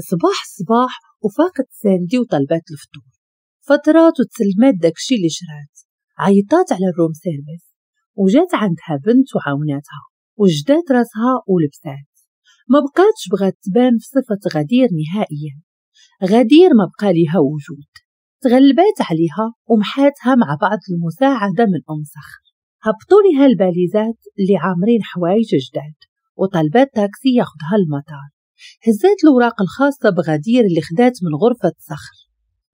صباح صباح وفاقت ساندي وطلبات الفطور فترات وتسلمات داكشي اللي شرات عيطات على الروم سيرفيس وجات عندها بنت وعاوناتها وجدات راسها ولبسات ما بقاتش بغات تبان في صفة غدير نهائيا غدير ما بقى ليها وجود تغلبات عليها ومحاتها مع بعض المساعدة من أم صخر هبطوا لها الباليزات اللي عامرين حوايج جداد وطلبات تاكسي ياخدها المطار هزات الأوراق الخاصة بغدير اللي خدات من غرفة صخر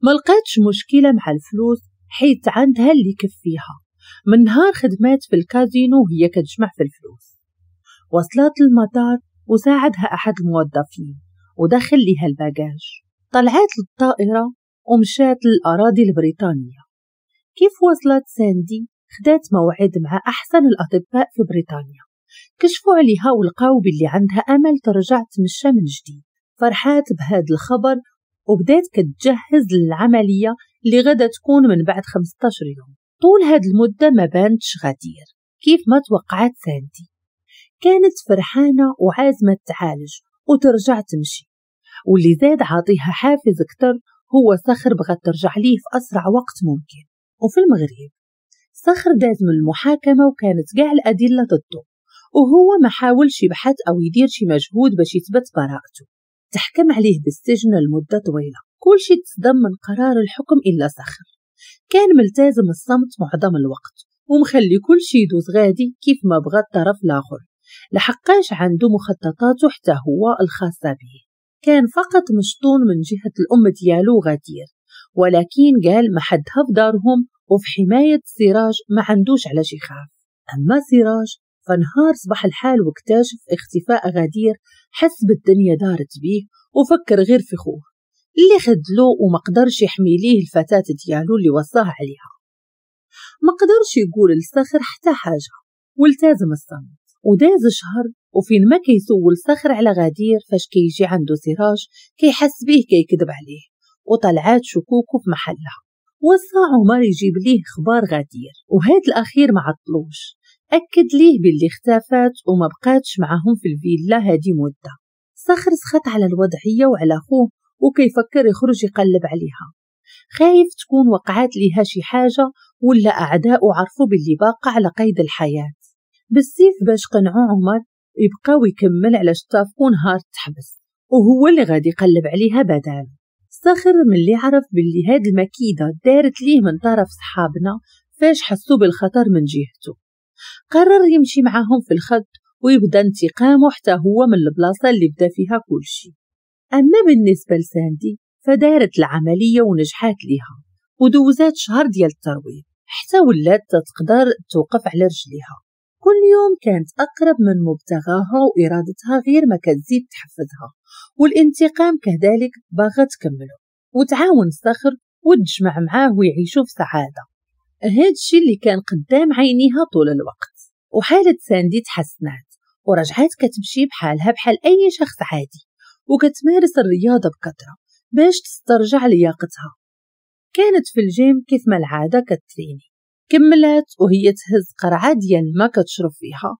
ما لقاتش مشكلة مع الفلوس حيت عندها اللي يكفيها من نهار خدمات في الكازينو هي كتجمع في الفلوس وصلت المطار وساعدها أحد الموظفين ودخل ليها الباجاج طلعت للطائرة ومشات للأراضي البريطانية كيف وصلت ساندي خدات موعد مع أحسن الأطباء في بريطانيا كشفوا عليها ولقاو باللي عندها أمل ترجع تمشى من جديد فرحات بهذا الخبر وبدات كتجهز للعملية اللي غدا تكون من بعد 15 يوم طول هاد المدة ما بانتش غدير كيف ما توقعت ساندي كانت فرحانة وعازمة تعالج وترجع تمشي واللي زاد عاطيها حافز أكتر هو صخر بغى ترجع ليه في أسرع وقت ممكن وفي المغرب صخر داز من المحاكمة وكانت قاع الأدلة ضده وهو ما حاولش يبحث أو يدير شي مجهود باش يثبت براءته تحكم عليه بالسجن لمدة طويلة كل شي تصدم من قرار الحكم إلا سخر كان ملتزم الصمت معظم الوقت ومخلي كل شي يدوز غادي كيف ما بغى الطرف الآخر لحقاش عنده مخططاته حتى هو الخاصة به كان فقط مشطون من جهة الأم ديالو غدير ولكن قال ما حدها في دارهم وفي حماية سراج ما عندوش شي خاف أما سراج فنهار صبح الحال واكتشف اختفاء غدير حسب الدنيا دارت بيه وفكر غير في خوه اللي خدلو وما قدرش يحمي ليه الفتاة ديالو اللي وصاها عليها ما قدرش يقول الصخر حتى حاجة والتازم الصمت وداز شهر وفين ما كيسول صخر على غدير فاش كيجي عنده سراج كيحس بيه كيكذب عليه وطلعات شكوكه في محلها وصى عمر يجيب ليه خبار غدير وهاد الاخير ما عطلوش أكد ليه باللي اختفت وما بقاتش معهم في الفيلا هادي مدة صخر سخط على الوضعية وعلى خوه وكيفكر يخرج يقلب عليها خايف تكون وقعات ليها شي حاجة ولا أعداء عرفوا باللي باقى على قيد الحياة بالسيف باش قنعوا عمر يبقاو يكمل على شطافكو نهار تحبس وهو اللي غادي يقلب عليها بدال صخر من اللي عرف باللي هاد المكيدة دارت ليه من طرف صحابنا فاش حسوا بالخطر من جهته قرر يمشي معاهم في الخط ويبدا انتقامه حتى هو من البلاصة اللي بدا فيها كل شيء أما بالنسبة لساندي فدارت العملية ونجحات ليها ودوزات شهر ديال الترويض حتى ولات تقدر توقف على رجليها كل يوم كانت أقرب من مبتغاها وإرادتها غير ما كتزيد تحفزها والانتقام كذلك باغا تكمله وتعاون صخر وتجمع معاه ويعيشوا في سعادة هاد الشي اللي كان قدام عينيها طول الوقت وحالة ساندي تحسنات ورجعات كتمشي بحالها بحال أي شخص عادي وكتمارس الرياضة بكثرة باش تسترجع لياقتها كانت في الجيم كيف ما العادة كتريني كملات وهي تهز قرعة ديال الماء كتشرب فيها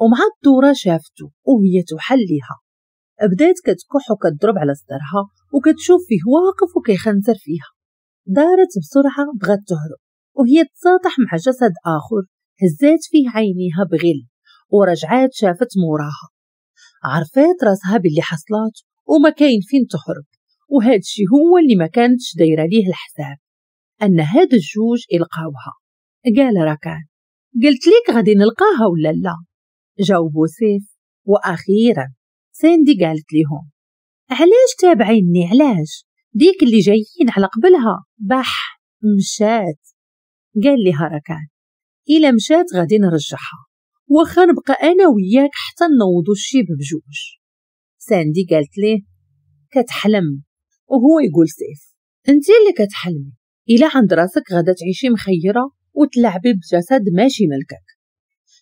ومع الدورة شافتو وهي تحليها بدات كتكح وكتضرب على صدرها وكتشوف فيه واقف وكيخنزر فيها دارت بسرعة بغات تهرب وهي تساطح مع جسد آخر هزات فيه عينيها بغل ورجعات شافت موراها عرفات راسها باللي حصلات وما كاين فين تهرب وهذا الشي هو اللي ما كانتش دايره ليه الحساب ان هاد الجوج القاوها قال راكان قلت ليك غادي نلقاها ولا لا جاوبو سيف واخيرا ساندي قالت ليهم علاش تابعيني علاش ديك اللي جايين على قبلها بح مشات قال لي هركان إلا مشات غادي نرجعها واخا نبقى أنا وياك حتى نوضو الشيب بجوج ساندي قالت ليه كتحلم وهو يقول سيف انت اللي كتحلمي إلا عند راسك غادا تعيشي مخيرة وتلعبي بجسد ماشي ملكك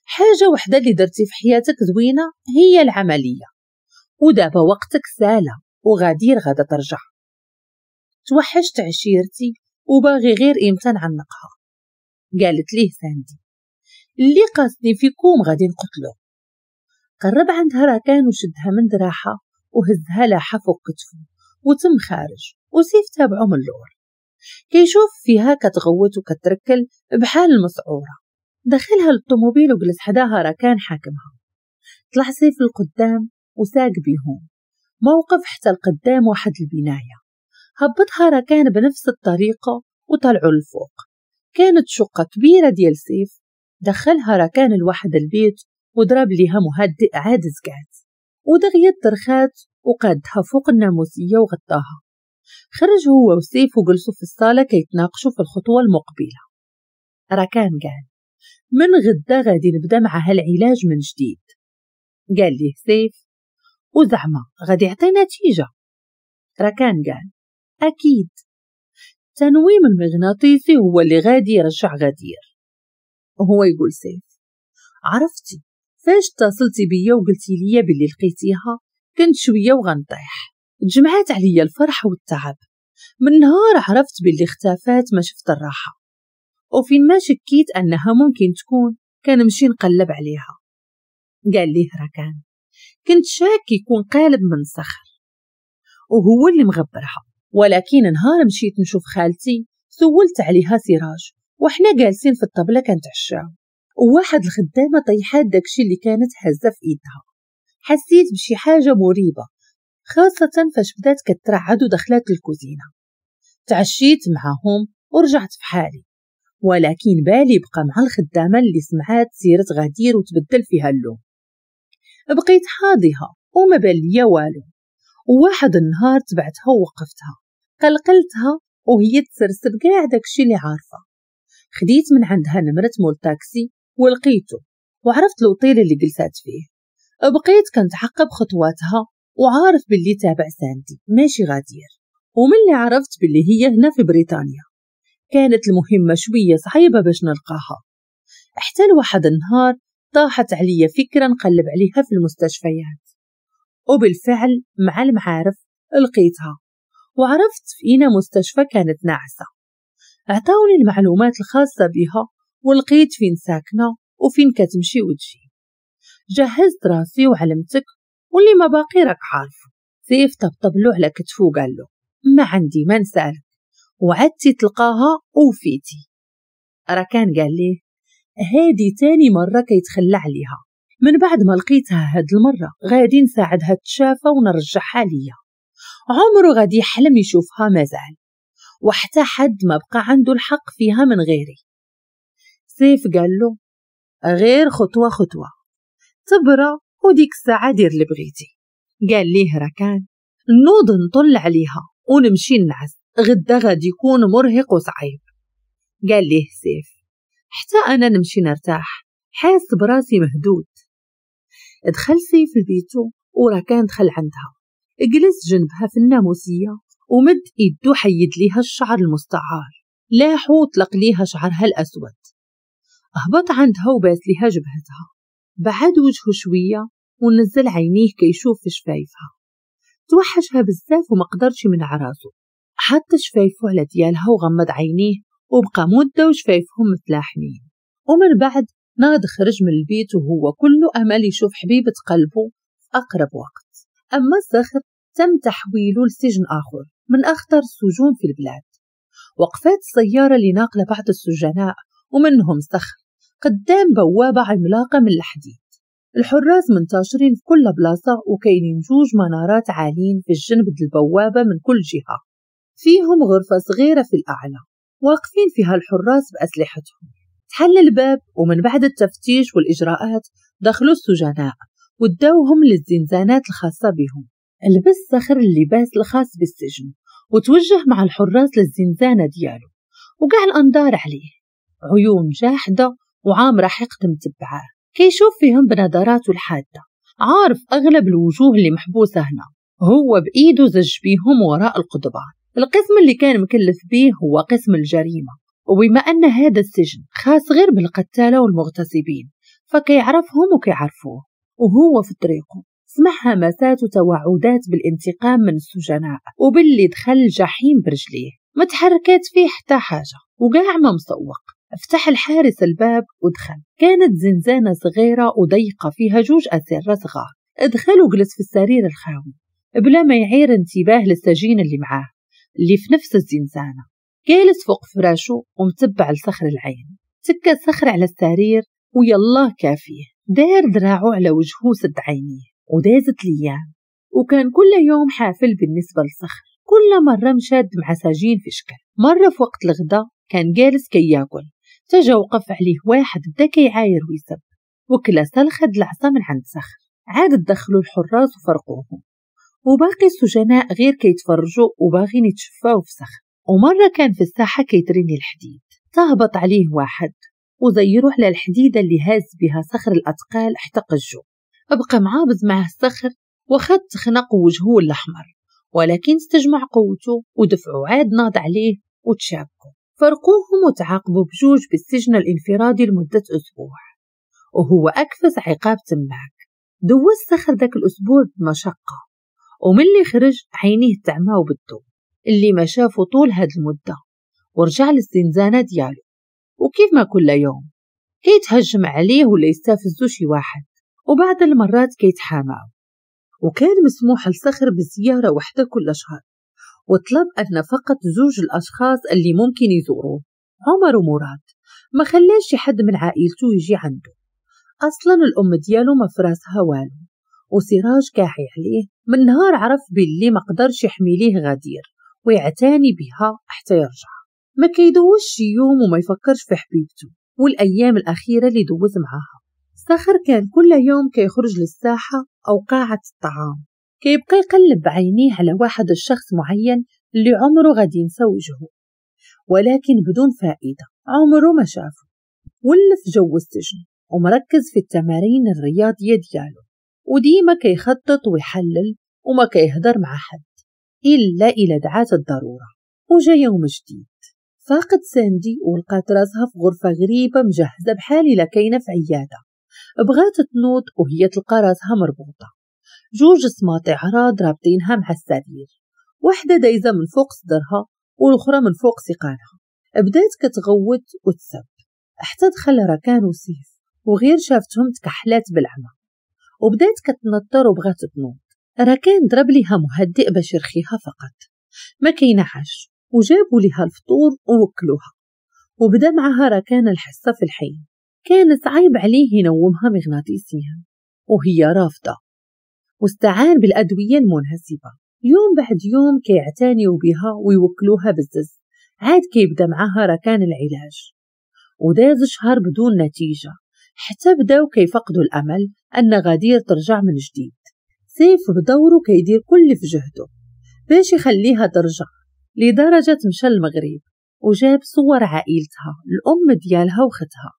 حاجة وحدة اللي درتي في حياتك زوينة هي العملية ودابا وقتك سالة وغادير غادا ترجع توحشت عشيرتي وباغي غير إمتى نعنقها قالت ليه ساندي اللي قاسني فيكم غادي نقتلو قرب عندها راكان وشدها من دراحة وهزها لاحة فوق كتفو وتم خارج وسيف تابعو من اللور كيشوف فيها كتغوت وكتركل بحال المسعورة دخلها للطوموبيل وجلس حداها راكان حاكمها طلع سيف القدام وساق بيهم موقف حتى القدام واحد البناية هبطها راكان بنفس الطريقة وطلعوا للفوق كانت شقة كبيرة ديال سيف دخلها ركان الواحد البيت وضرب ليها مهدئ عاد زكات ودغيا الترخات وقادها فوق الناموسية وغطاها خرج هو وسيف وجلسوا في الصالة يتناقشوا في الخطوة المقبلة ركان قال من غدا غادي نبدا مع هالعلاج من جديد قال ليه سيف وزعما غادي يعطي نتيجة ركان قال أكيد التنويم المغناطيسي هو اللي غادي يرجع غدير وهو يقول سيف عرفتي فاش اتصلتي بيا وقلتي ليا بلي لقيتيها كنت شويه وغنطيح تجمعات عليا الفرح والتعب من نهار عرفت بلي اختفات ما شفت الراحه وفين ما شكيت انها ممكن تكون كنمشي نقلب عليها قال لي هركان كنت شاك يكون قالب من صخر وهو اللي مغبرها ولكن نهار مشيت نشوف خالتي سولت عليها سراج وحنا جالسين في الطبلة كنتعشاو وواحد الخدامة طيحات داكشي اللي كانت هازة في إيدها حسيت بشي حاجة مريبة خاصة فاش بدات كترعد ودخلات الكوزينة تعشيت معاهم ورجعت في حالي ولكن بالي بقى مع الخدامة اللي سمعات سيرة غدير وتبدل فيها اللون بقيت حاضيها وما بان ليا والو وواحد النهار تبعتها ووقفتها قلقلتها وهي تسرسب كاع داكشي اللي عارفه خديت من عندها نمرة مول تاكسي ولقيته وعرفت الوطيل اللي جلسات فيه بقيت كنتعقب خطواتها وعارف باللي تابع ساندي ماشي غادير ومن اللي عرفت باللي هي هنا في بريطانيا كانت المهمة شوية صعيبة باش نلقاها حتى لواحد النهار طاحت عليا فكرة نقلب عليها في المستشفيات وبالفعل مع المعارف لقيتها وعرفت فينا مستشفى كانت ناعسة أعطاوني المعلومات الخاصة بها ولقيت فين ساكنة وفين كتمشي وتجي جهزت راسي وعلمتك واللي ما باقي راك عارف سيف طبطبلو على كتفو وقال له ما عندي ما نسألك وعدتي تلقاها وفيتي راه كان قال لي هادي تاني مرة كيتخلى عليها من بعد ما لقيتها هاد المرة غادي نساعدها تشافى ونرجعها ليا عمره غادي يحلم يشوفها مازال وحتى حد ما بقى عنده الحق فيها من غيري سيف قال له غير خطوة خطوة تبرى وديك الساعة دير اللي بغيتي قال ليه ركان نوض نطل عليها ونمشي نعس غدا غادي يكون مرهق وصعيب قال ليه سيف حتى أنا نمشي نرتاح حاس براسي مهدود دخل سيف لبيتو وركان دخل عندها جلس جنبها في الناموسية ومد إيده حيد ليها الشعر المستعار لاح وطلق ليها شعرها الأسود هبط عندها وباس ليها جبهتها بعد وجهه شوية ونزل عينيه كيشوف في شفايفها توحشها بزاف وما قدرش يمنع راسو حط شفايفو على ديالها وغمض عينيه وبقى مدة وشفايفهم متلاحمين ومن بعد ناد خرج من البيت وهو كله أمل يشوف حبيبة قلبه في أقرب وقت أما الزخر تم تحويله لسجن آخر من أخطر السجون في البلاد وقفت السيارة اللي ناقلة بعض السجناء ومنهم زخر قدام بوابة عملاقة من الحديد الحراس منتشرين في كل بلاصة وكاينين جوج منارات عاليين في الجنب البوابة من كل جهة فيهم غرفة صغيرة في الأعلى واقفين فيها الحراس بأسلحتهم تحل الباب ومن بعد التفتيش والإجراءات دخلوا السجناء وداوهم للزنزانات الخاصة بهم لبس صخر اللباس الخاص بالسجن وتوجه مع الحراس للزنزانة ديالو وقع الأنظار عليه عيون جاحدة وعامرة حقد متبعاه كيشوف فيهم بنظراته الحادة عارف أغلب الوجوه اللي محبوسة هنا هو بإيده زج بيهم وراء القضبان القسم اللي كان مكلف بيه هو قسم الجريمة وبما أن هذا السجن خاص غير بالقتالة والمغتصبين فكيعرفهم وكيعرفوه وهو في طريقه سمعها همسات وتوعدات بالانتقام من السجناء وباللي دخل الجحيم برجليه ما تحركات فيه حتى حاجة وقاع ما مسوق فتح الحارس الباب ودخل كانت زنزانة صغيرة وضيقة فيها جوج أسرة صغار ادخل وجلس في السرير الخاوي بلا ما يعير انتباه للسجين اللي معاه اللي في نفس الزنزانة جالس فوق فراشه ومتبع لصخر العين سكة الصخر على السرير ويلا كافيه دار دراعه على وجهه سد عينيه ودازت الأيام وكان كل يوم حافل بالنسبة لصخر كل مرة مشاد مع ساجين في شكل مرة في وقت الغداء كان جالس كي ياكل تجا وقف عليه واحد بدا كيعاير ويسب وكلا سلخد العصا من عند صخر عاد دخلوا الحراس وفرقوهم وباقي السجناء غير كيتفرجوا وباغين يتشفاو في صخر ومرة كان في الساحة كيتريني الحديد تهبط عليه واحد وزي يروح للحديدة اللي هاز بها صخر حتى احتقجو أبقى معابز مع الصخر وخد تخنق وجهه الأحمر ولكن استجمع قوته ودفعوا عاد ناض عليه وتشابكوا فرقوهم وتعاقبوا بجوج بالسجن الانفرادي لمدة أسبوع وهو أكفز عقاب تماك دوز الصخر ذاك الأسبوع بمشقة ومن اللي خرج عينيه تعماو بالضوء اللي ما شافه طول هاد المدة ورجع للزنزانة ديالو وكيف ما كل يوم كيتهجم عليه ولا يستفزو شي واحد وبعض المرات كيتحاماو وكان مسموح لصخر بزيارة وحدة كل شهر وطلب أن فقط زوج الأشخاص اللي ممكن يزوروه عمر ومراد ما خلاش حد من عائلته يجي عنده أصلا الأم ديالو ما فراسها والو وسراج كاعي عليه من نهار عرف باللي ما قدرش يحمي ليه غدير ويعتاني بها حتى يرجع ما كيدوش يوم وما يفكرش في حبيبته والأيام الأخيرة اللي دوز معاها سخر كان كل يوم كيخرج للساحة أو قاعة الطعام كيبقى يقلب بعينيه على واحد الشخص معين اللي عمره غادي ينسوجه ولكن بدون فائدة عمره ما شافه ولف جو السجن ومركز في التمارين الرياضية ديالو وديما كيخطط ويحلل وما كيهدر مع حد إلا إلا دعات الضرورة وجا يوم جديد فاقت ساندي ولقات راسها في غرفة غريبة مجهزة بحالي لكاينة في عيادة بغات تنوض وهي تلقى راسها مربوطة جوج سماطع عراض رابطينها مع السرير واحدة دايزة من فوق صدرها والأخرى من فوق سيقانها بدات كتغوت وتسب حتى دخل ركان وسيف وغير شافتهم تكحلات بالعمى وبدات كتنطر وبغات تنوض ركان ضرب ليها مهدئ باش يرخيها فقط ما كاينه وجابوا لها الفطور ووكلوها وبدا معها ركان الحصة في الحي كانت عيب عليه ينومها مغناطيسيا وهي رافضة واستعان بالأدوية المناسبة يوم بعد يوم كيعتنيو بها ويوكلوها بالزز عاد كيبدا معها ركان العلاج وداز شهر بدون نتيجة حتى بداو كيفقدوا الأمل أن غدير ترجع من جديد سيف بدوره كيدير كل في جهده باش يخليها ترجع لدرجة مشى المغرب وجاب صور عائلتها الأم ديالها وختها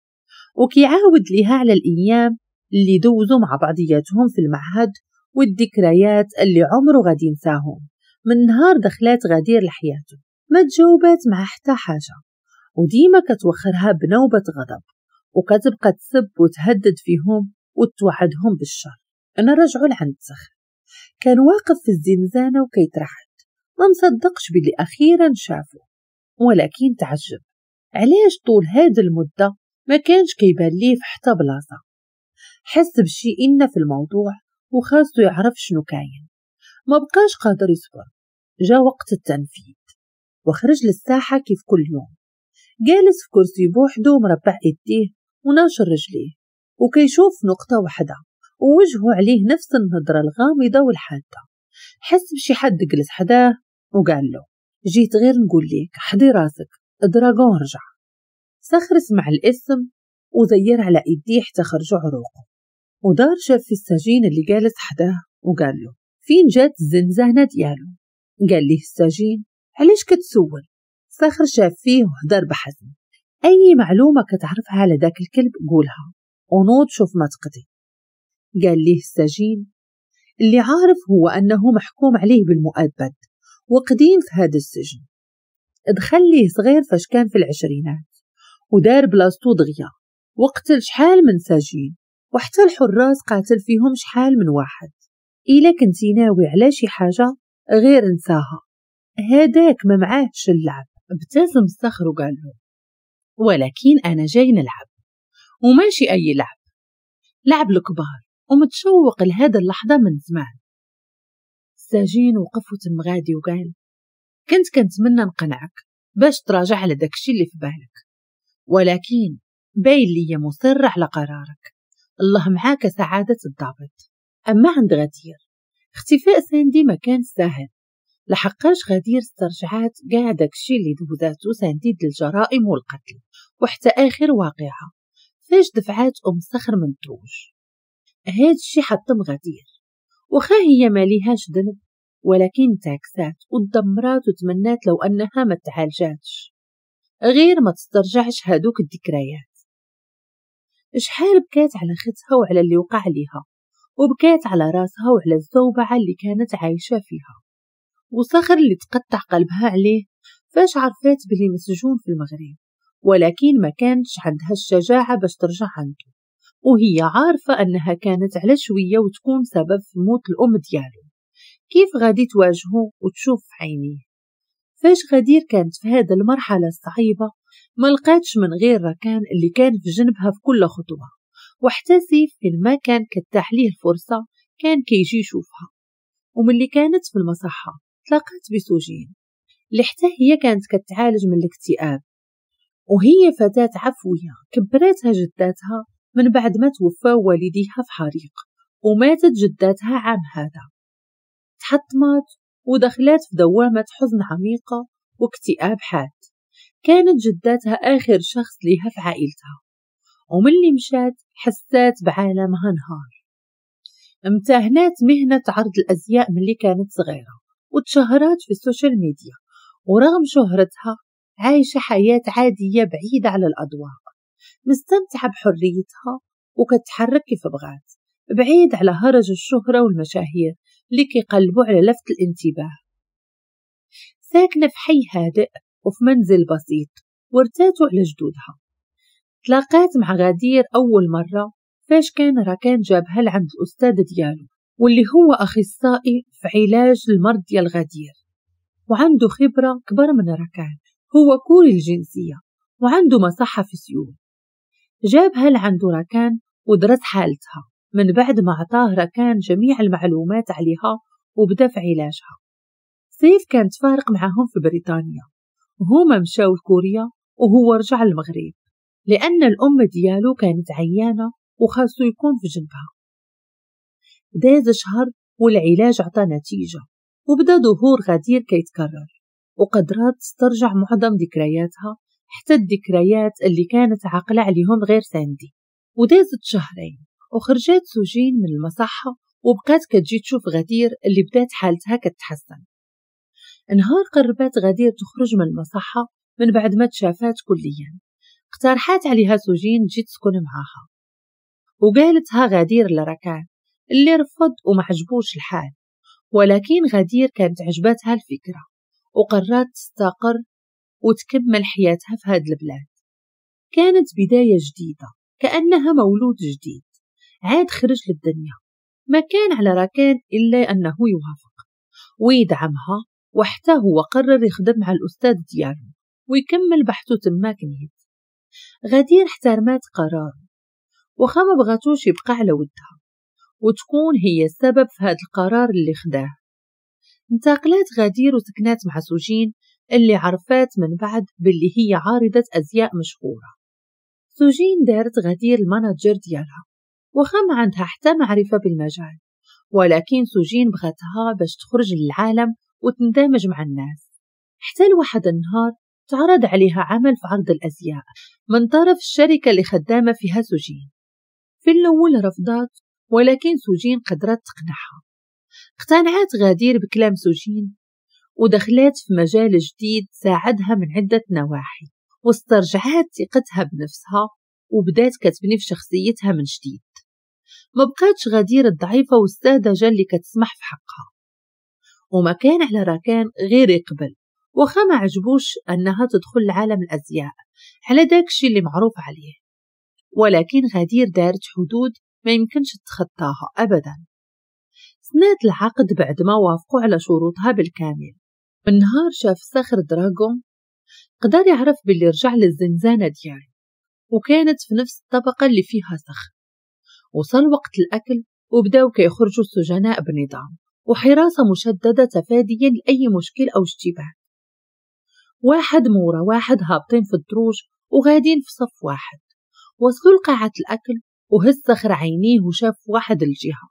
وكيعاود ليها على الأيام اللي دوزوا مع بعضياتهم في المعهد والذكريات اللي عمره غادي ينساهم من نهار دخلات غدير لحياته ما تجاوبات مع حتى حاجة وديما كتوخرها بنوبة غضب وكتبقى تسب وتهدد فيهم وتوعدهم بالشر انا رجعوا لعند السخ كان واقف في الزنزانة وكيترحل ما مصدقش باللي أخيرا شافه ولكن تعجب علاش طول هاد المدة ما كانش كيبان ليه في حتى بلاصة حس بشي إن في الموضوع وخاصو يعرف شنو كاين ما بقاش قادر يصبر جا وقت التنفيذ وخرج للساحة كيف كل يوم جالس في كرسي بوحدو مربع إيديه وناشر رجليه وكيشوف نقطة واحدة ووجهه عليه نفس النظرة الغامضة والحادة حس بشي حد جلس حداه وقال له جيت غير نقول لك حضي راسك دراغون وارجع سخر سمع الاسم وزير على ايديه حتى خرجوا عروقه ودار شاف في السجين اللي جالس حداه وقال له فين جات الزنزانة ديالو قال لي السجين علاش كتسول سخر شاف فيه وهدر بحزم أي معلومة كتعرفها على داك الكلب قولها ونوض شوف ما تقضي قال لي السجين اللي عارف هو أنه محكوم عليه بالمؤبد وقديم في هذا السجن دخل ليه صغير فاش كان في العشرينات ودار بلاصتو دغيا وقتل شحال من سجين وحتى الحراس قاتل فيهم شحال من واحد إلا كنتي ناوي على شي حاجة غير نساها هداك ما معاهش اللعب ابتسم الصخر وقال له ولكن أنا جاي نلعب وماشي أي لعب لعب الكبار ومتشوق لهذا اللحظة من زمان السجين وقف غادي وقال كنت كنتمنى نقنعك باش تراجع على داكشي اللي في بالك ولكن باين ليا مصر على قرارك الله معاك سعادة الضابط أما عند غدير اختفاء ساندي ما كان سهل لحقاش غدير استرجعات كاع داكشي اللي دوزاتو ساندي د الجرائم والقتل وحتى آخر واقعة فاش دفعات أم صخر من الدوج هاد الشي حطم غدير وخا هي ماليهاش ذنب ولكن تعكسات وتدمرات وتمنات لو أنها ما تعالجاتش غير ما تسترجعش هادوك الذكريات شحال بكات على ختها وعلى اللي وقع ليها وبكات على راسها وعلى الزوبعة اللي كانت عايشة فيها وصخر اللي تقطع قلبها عليه فاش عرفات بلي مسجون في المغرب ولكن ما كانش عندها الشجاعة باش ترجع عنده وهي عارفة أنها كانت على شوية وتكون سبب في موت الأم ديالو كيف غادي تواجهه وتشوف في عينيه فاش غدير كانت في هذا المرحلة الصعيبة ما لقاتش من غير ركان اللي كان في جنبها في كل خطوة وحتى سيف فين ما كان كتاح ليه الفرصة كان كيجي يشوفها اللي كانت في المصحة تلاقات بسوجين اللي حتى هي كانت كتعالج من الاكتئاب وهي فتاة عفوية كبراتها جداتها من بعد ما توفى والديها في حريق وماتت جداتها عام هذا تحطمت ودخلت في دوامة حزن عميقة واكتئاب حاد كانت جداتها آخر شخص لها في عائلتها ومن اللي مشات حسات بعالمها نهار امتهنات مهنة عرض الأزياء من اللي كانت صغيرة وتشهرات في السوشيال ميديا ورغم شهرتها عايشة حياة عادية بعيدة على الأذواق مستمتعة بحريتها وكتحرك كيف بغات بعيد على هرج الشهرة والمشاهير اللي كيقلبوا على لفت الانتباه ساكنة في حي هادئ وفي منزل بسيط وارتاتوا على جدودها تلاقات مع غدير أول مرة فاش كان راكان جابها لعند الأستاذ ديالو واللي هو أخصائي في علاج المرض ديال غدير وعنده خبرة كبر من راكان هو كوري الجنسية وعنده مصحة في سيول جابها لعندو ركان ودرس حالتها من بعد ما عطاه ركان جميع المعلومات عليها وبدا في علاجها سيف كانت فارق معهم في بريطانيا وهما مشاو لكوريا وهو رجع المغرب لأن الأم ديالو كانت عيانة وخاصو يكون في جنبها داز شهر والعلاج عطى نتيجة وبدا ظهور غدير كيتكرر وقدرات تسترجع معظم ذكرياتها حتى الذكريات اللي كانت عاقلة عليهم غير ساندي ودازت شهرين وخرجت سوجين من المصحة وبقات كتجي تشوف غدير اللي بدات حالتها كتحسن نهار قربت غدير تخرج من المصحة من بعد ما تشافات كليا اقترحات عليها سوجين تجي تسكن معاها وقالتها غدير لركان اللي رفض ومعجبوش الحال ولكن غدير كانت عجبتها الفكرة وقررت تستقر وتكمل حياتها في هاد البلاد كانت بداية جديدة كأنها مولود جديد عاد خرج للدنيا ما كان على ركان إلا أنه يوافق ويدعمها وحتى هو قرر يخدم مع الأستاذ ديالو ويكمل بحثه تماك نهيت غدير احترمات قراره وخا ما بغاتوش يبقى على ودها وتكون هي السبب في هذا القرار اللي خداه انتقلت غدير وسكنات مع سوجين اللي عرفات من بعد باللي هي عارضة أزياء مشهورة سوجين دارت غدير المانجر ديالها وخم عندها حتى معرفة بالمجال ولكن سوجين بغتها باش تخرج للعالم وتندمج مع الناس حتى لواحد النهار تعرض عليها عمل في عرض الأزياء من طرف الشركة اللي خدامة فيها سوجين في الأول رفضت ولكن سوجين قدرت تقنعها اقتنعت غدير بكلام سوجين ودخلت في مجال جديد ساعدها من عدة نواحي واسترجعت ثقتها بنفسها وبدات كتبني في شخصيتها من جديد ما بقاتش غدير الضعيفة والساذجة اللي كتسمح في حقها وما كان على راكان غير يقبل وخا ما عجبوش أنها تدخل لعالم الأزياء على داكشي اللي معروف عليه ولكن غدير دارت حدود ما يمكنش تخطاها أبدا سنات العقد بعد ما وافقوا على شروطها بالكامل نهار شاف صخر دراغون قدر يعرف باللي رجع للزنزانة ديالي وكانت في نفس الطبقة اللي فيها صخر وصل وقت الأكل وبدأوا كيخرجوا السجناء بنظام وحراسة مشددة تفاديا لأي مشكل أو اشتباه واحد مورا واحد هابطين في الدروج وغادين في صف واحد وصلوا لقاعة الأكل وهز صخر عينيه وشاف واحد الجهة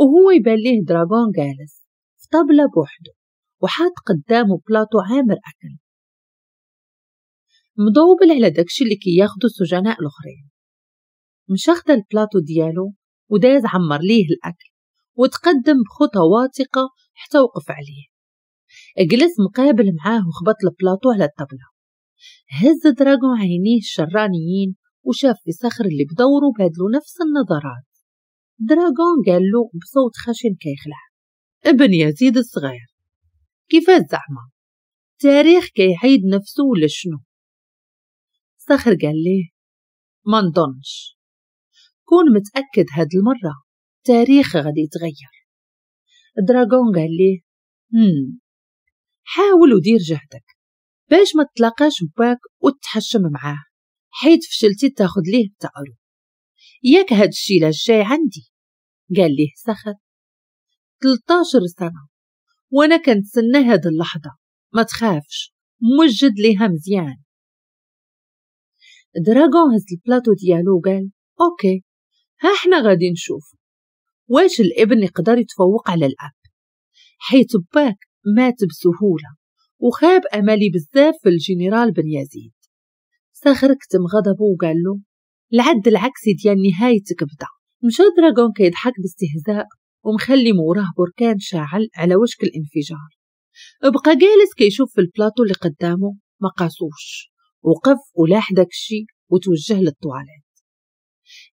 وهو يبان ليه دراغون جالس في طبلة بوحده وحاط قدامه بلاطو عامر أكل مضوبل على داكشي اللي كياخدو السجناء الآخرين مشى البلاطو ديالو وداز عمر ليه الأكل وتقدم بخطى واثقة حتى وقف عليه جلس مقابل معاه وخبط البلاطو على الطبلة هز دراغون عينيه الشرانيين وشاف في صخر اللي بدوره بادلو نفس النظرات دراغون قال له بصوت خشن كيخلع ابن يزيد الصغير كيفاش زعما تاريخ كيحيد نفسه ولا شنو صخر قال ليه ما نظنش كون متأكد هاد المرة تاريخ غادي يتغير دراغون قال ليه هم حاول ودير جهدك باش ما تلاقاش باك وتحشم معاه حيت فشلتي تاخد ليه بتقرو ياك هاد الشي جاي عندي قال ليه سخر 13 سنة وانا كنتسنى هاد اللحظة ما تخافش موجد ليها مزيان دراغون هز البلاطو ديالو وقال اوكي ها حنا غادي نشوف واش الابن يقدر يتفوق على الاب حيت باك مات بسهولة وخاب امالي بزاف في الجنرال بن يزيد صخر كتم غضبه وقال له العد العكسي ديال نهايتك بدا مشى دراغون كيضحك باستهزاء ومخلي موراه بركان شاعل على وشك الانفجار بقى جالس كيشوف في البلاطو اللي قدامه ما قاسوش وقف ولاح داكشي وتوجه للطواليت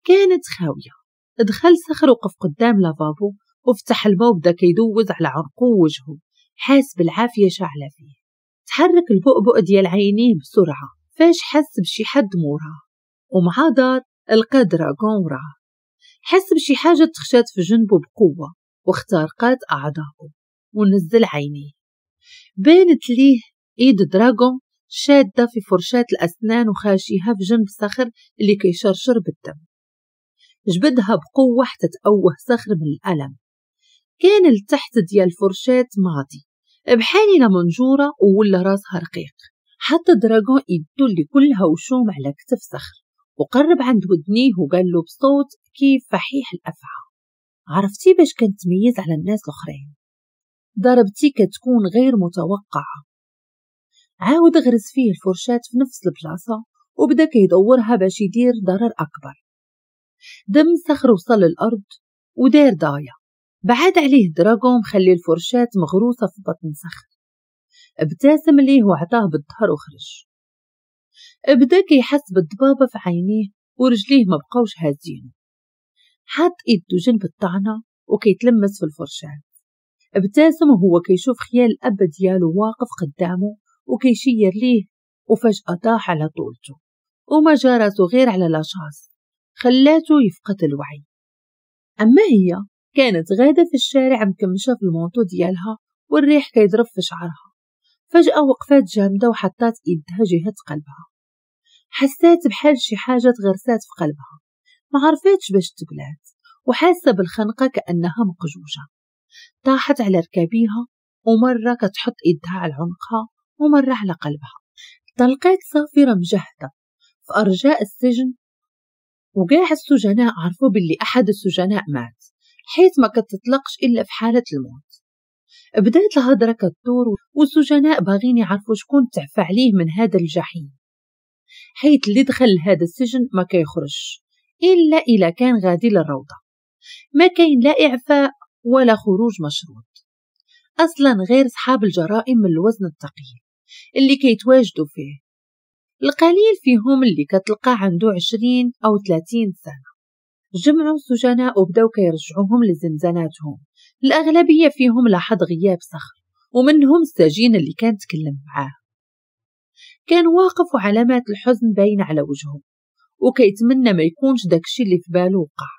كانت خاوية دخل سخر وقف قدام لافابو وفتح الماء بدا كيدوز على عرقو وجهه حاس بالعافية شاعلة فيه تحرك البؤبؤ ديال عينيه بسرعة فاش حس بشي حد موراه ومع دار لقى دراغون وراه حس بشي حاجة تخشات في جنبه بقوة واخترقت أعضاءه ونزل عينيه بانت ليه إيد دراغون شادة في فرشاة الأسنان وخاشيها في جنب صخر اللي كيشرشر بالدم جبدها بقوة حتى تأوه صخر من الألم كان التحت ديال الفرشاة ماضي بحالي منجورة وولا راسها رقيق حتى دراغون يدل اللي كلها وشوم على كتف صخر وقرب عند ودنيه وقال له بصوت كيف فحيح الأفعى عرفتي باش تميز على الناس الأخرين ضربتي كتكون غير متوقعة عاود غرز فيه الفرشاة في نفس البلاصة وبدا كيدورها باش يدير ضرر أكبر دم صخر وصل للأرض ودار ضايع بعد عليه الدراغون خلي الفرشاة مغروسة في بطن صخر ابتسم ليه وعطاه بالظهر وخرج بدا كيحس بالضبابة في عينيه ورجليه ما بقاوش هازين حط ايدو جنب الطعنة وكيتلمس في الفرشاة ابتسم وهو كيشوف خيال الأب ديالو واقف قدامه وكيشير ليه وفجأة طاح على طولته وما جا غير على لاشاس خلاته يفقد الوعي أما هي كانت غادة في الشارع مكمشة في المونطو ديالها والريح كيضرب في شعرها فجأة وقفات جامدة وحطات إيدها جهة قلبها حسات بحال شي حاجة تغرسات في قلبها ما عرفتش باش تبلات وحاسة بالخنقة كأنها مقجوجة طاحت على ركابيها ومرة كتحط إيدها على عنقها ومرة على قلبها طلقات صافرة مجهدة في أرجاء السجن وكاع السجناء عرفوا باللي أحد السجناء مات حيث ما كتطلقش إلا في حالة الموت بدات الهضرة كتدور والسجناء باغين يعرفوا شكون تعفى عليه من هذا الجحيم حيث اللي دخل لهذا السجن ما كيخرجش إلا إلا كان غادي للروضة ما كاين لا إعفاء ولا خروج مشروط أصلا غير صحاب الجرائم من الوزن الثقيل اللي كيتواجدوا فيه القليل فيهم اللي كتلقى عنده عشرين أو ثلاثين سنة جمعوا السجناء وبداو كيرجعوهم لزنزاناتهم الأغلبية فيهم لاحظ غياب صخر ومنهم السجين اللي كان تكلم معاه كان واقف وعلامات الحزن باينة على وجهه وكيتمنى ما يكونش داكشي اللي في بالو وقع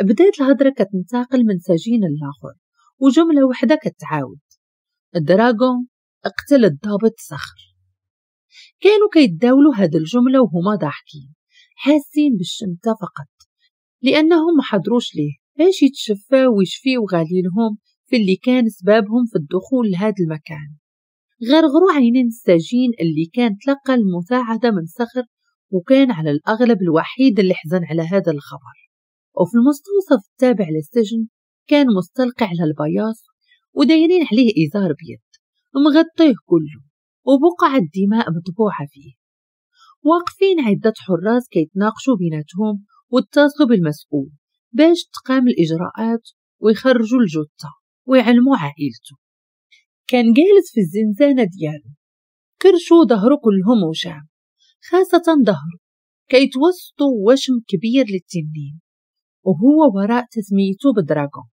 بدات الهضرة كتنتقل من سجين لآخر وجملة وحدة كتعاود الدراغون اقتل الضابط صخر كانوا كيتداولوا هاد الجملة وهما ضاحكين حاسين بالشمتة فقط لأنهم ما حضروش ليه باش يتشفاو ويشفيو غالي لهم في اللي كان سببهم في الدخول لهاد المكان غرغروا عينين السجين اللي كان تلقى المساعدة من صخر وكان على الأغلب الوحيد اللي حزن على هذا الخبر وفي المستوصف التابع للسجن كان مستلقي على البياص ودايرين عليه إزار بيض مغطيه كله وبقع الدماء مطبوعة فيه واقفين عدة حراس يتناقشوا بيناتهم واتصلوا بالمسؤول باش تقام الإجراءات ويخرجوا الجثة ويعلموا عائلته كان جالس في الزنزانة ديالو كرشو ظهره كلهم وجع خاصة ظهره كيتوسطو وشم كبير للتنين وهو وراء تسميته بدراغون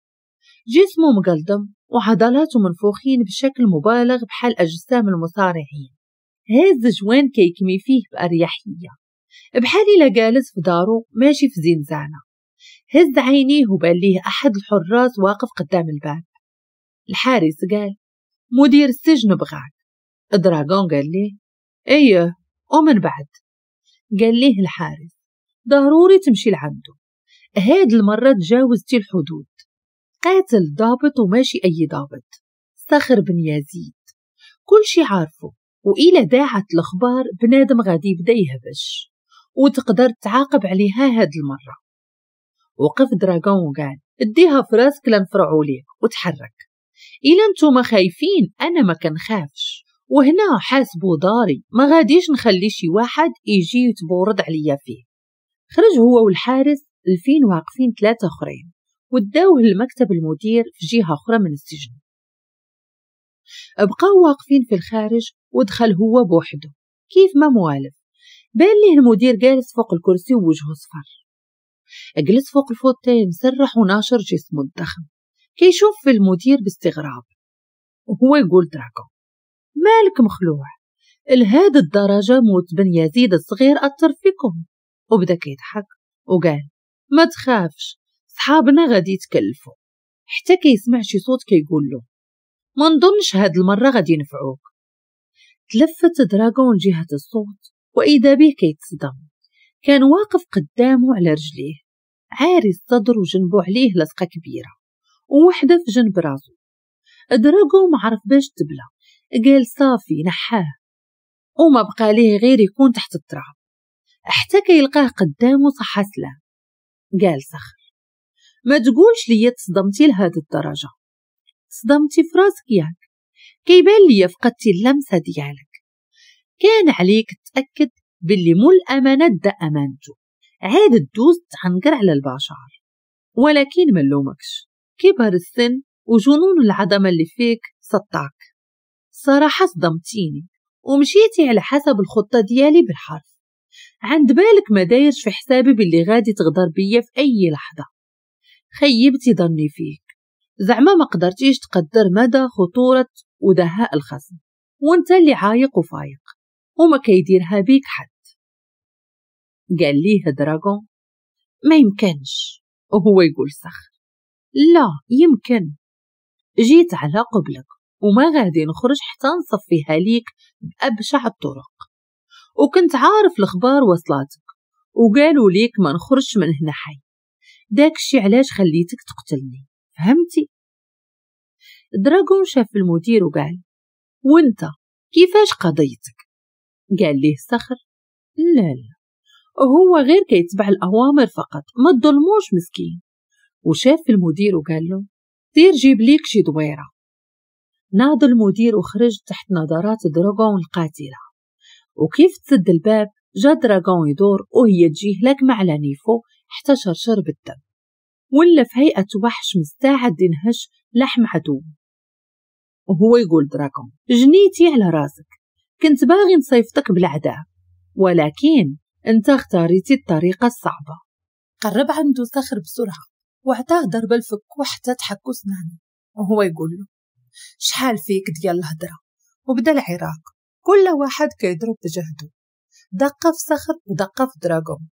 جسمه مقلدم وعضلاته منفوخين بشكل مبالغ بحال أجسام المصارعين هز جوان كيكمي فيه بأريحية بحال إلا جالس في دارو ماشي في زنزانة هز عينيه وبليه أحد الحراس واقف قدام الباب الحارس قال مدير السجن بغاك دراغون قال لي ايه ومن بعد قال ليه الحارس ضروري تمشي لعنده هاد المرة تجاوزتي الحدود قاتل ضابط وماشي أي ضابط صخر بن يزيد كل شي عارفه وإلى داعت الأخبار بنادم غادي يبدا يهبش وتقدر تعاقب عليها هاد المرة وقف دراغون وقال اديها في راسك لنفرعوا ليك وتحرك إلا نتوما خايفين أنا ما كنخافش وهنا حاسبو داري ما غاديش نخلي شي واحد يجي يتبورد عليا فيه خرج هو والحارس الفين واقفين ثلاثة أخرين وداوه لمكتب المدير في جهة أخرى من السجن بقاو واقفين في الخارج ودخل هو بوحده كيف ما موالف بان ليه المدير جالس فوق الكرسي ووجهه صفر جلس فوق الفوتيه مسرح وناشر جسمه الضخم كيشوف المدير باستغراب وهو يقول دراكو مالك مخلوع لهاد الدرجة موت بن يزيد الصغير أثر فيكم وبدا كيضحك وقال ما تخافش صحابنا غادي يتكلفوا حتى كيسمع شي صوت كيقول له ما نظنش هاد المرة غادي ينفعوك تلفت دراغون جهة الصوت وإذا به كيتصدم كان واقف قدامه على رجليه عاري الصدر وجنبه عليه لصقة كبيرة ووحدة في جنب راسو دراغو معرف باش تبلى قال صافي نحاه وما بقى ليه غير يكون تحت التراب حتى كيلقاه يلقاه قدامه صحا سلام قال سخر ما تقولش ليا تصدمتي لهاد الدرجة صدمتي في راسك ياك كيبان ليا فقدتي اللمسة ديالك كان عليك تأكد باللي مو الأمانة دا أمانته عاد دوزت تعنقر على البشر ولكن ما نلومكش كبر السن وجنون العدم اللي فيك سطعك صراحة صدمتيني ومشيتي على حسب الخطة ديالي بالحرف عند بالك ما دايرش في حسابي باللي غادي تغدر بيا في أي لحظة خيبتي ظني فيك زعما ما قدرتيش تقدر مدى خطورة ودهاء الخصم وانت اللي عايق وفايق وما كيديرها بيك حد قال ليه دراغون ما يمكنش وهو يقول سخ لا يمكن جيت على قبلك وما غادي نخرج حتى نصفيها ليك بأبشع الطرق وكنت عارف الخبار وصلاتك وقالوا ليك ما نخرجش من هنا حي داكشي علاش خليتك تقتلني فهمتي دراغون شاف المدير وقال وانت كيفاش قضيتك قال ليه صخر لا لا هو غير كيتبع الأوامر فقط ما تظلموش مسكين وشاف المدير وقال له طير جيب ليك شي دويرة ناض المدير وخرج تحت نظرات دراغون القاتلة وكيف تسد الباب جا دراغون يدور وهي تجيه لكمة على نيفو حتى شرشر بالدم ولا في هيئة وحش مستعد ينهش لحم عدو وهو يقول دراغون جنيتي على راسك كنت باغي نصيفتك بالعداء ولكن انت اختاريتي الطريقة الصعبة قرب عنده صخر بسرعة وعطاه ضربة الفك وحتى تحكو سنانه وهو يقول له شحال فيك ديال الهضرة وبدا العراق كل واحد كيضرب بجهده دقة في صخر ودقة في دراغون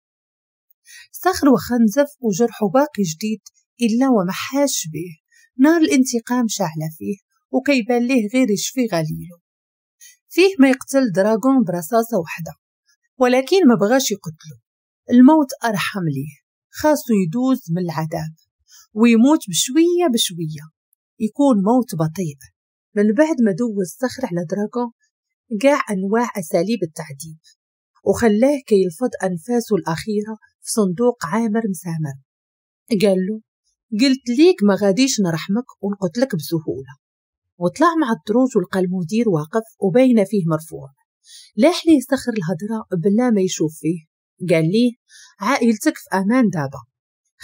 صخر وخنزف وجرحه باقي جديد إلا ومحاش بيه نار الانتقام شاعلة فيه وكيبان ليه غير يشفي غليله فيه ما يقتل دراغون برصاصة وحدة ولكن ما بغاش يقتله الموت أرحم ليه خاصو يدوز من العذاب ويموت بشوية بشوية يكون موت بطيء من بعد ما دوز الصخر على دراغون قاع أنواع أساليب التعذيب وخلاه كيلفض أنفاسه الأخيرة في صندوق عامر مسامر قال له قلت ليك ما غاديش نرحمك ونقتلك بسهولة وطلع مع الدروج ولقى المدير واقف وبين فيه مرفوع لاح ليه صخر الهضرة بلا ما يشوف فيه قال ليه عائلتك في أمان دابا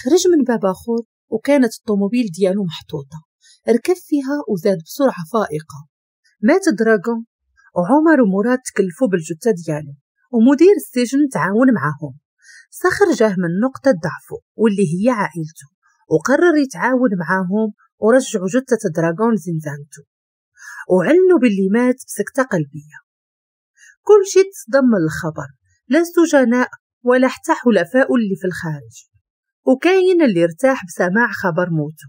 خرج من باب آخر وكانت الطوموبيل ديالو محطوطة ركب فيها وزاد بسرعة فائقة مات دراغون وعمر ومراد تكلفوا بالجثة ديالو ومدير السجن تعاون معاهم سخر جاه من نقطة ضعفه واللي هي عائلته وقرر يتعاون معاهم ورجعوا جثة دراغون لزنزانته وعلنوا باللي مات بسكتة قلبية كل شي تصدم من الخبر لا سجناء ولا حتى حلفاء اللي في الخارج وكاين اللي ارتاح بسماع خبر موته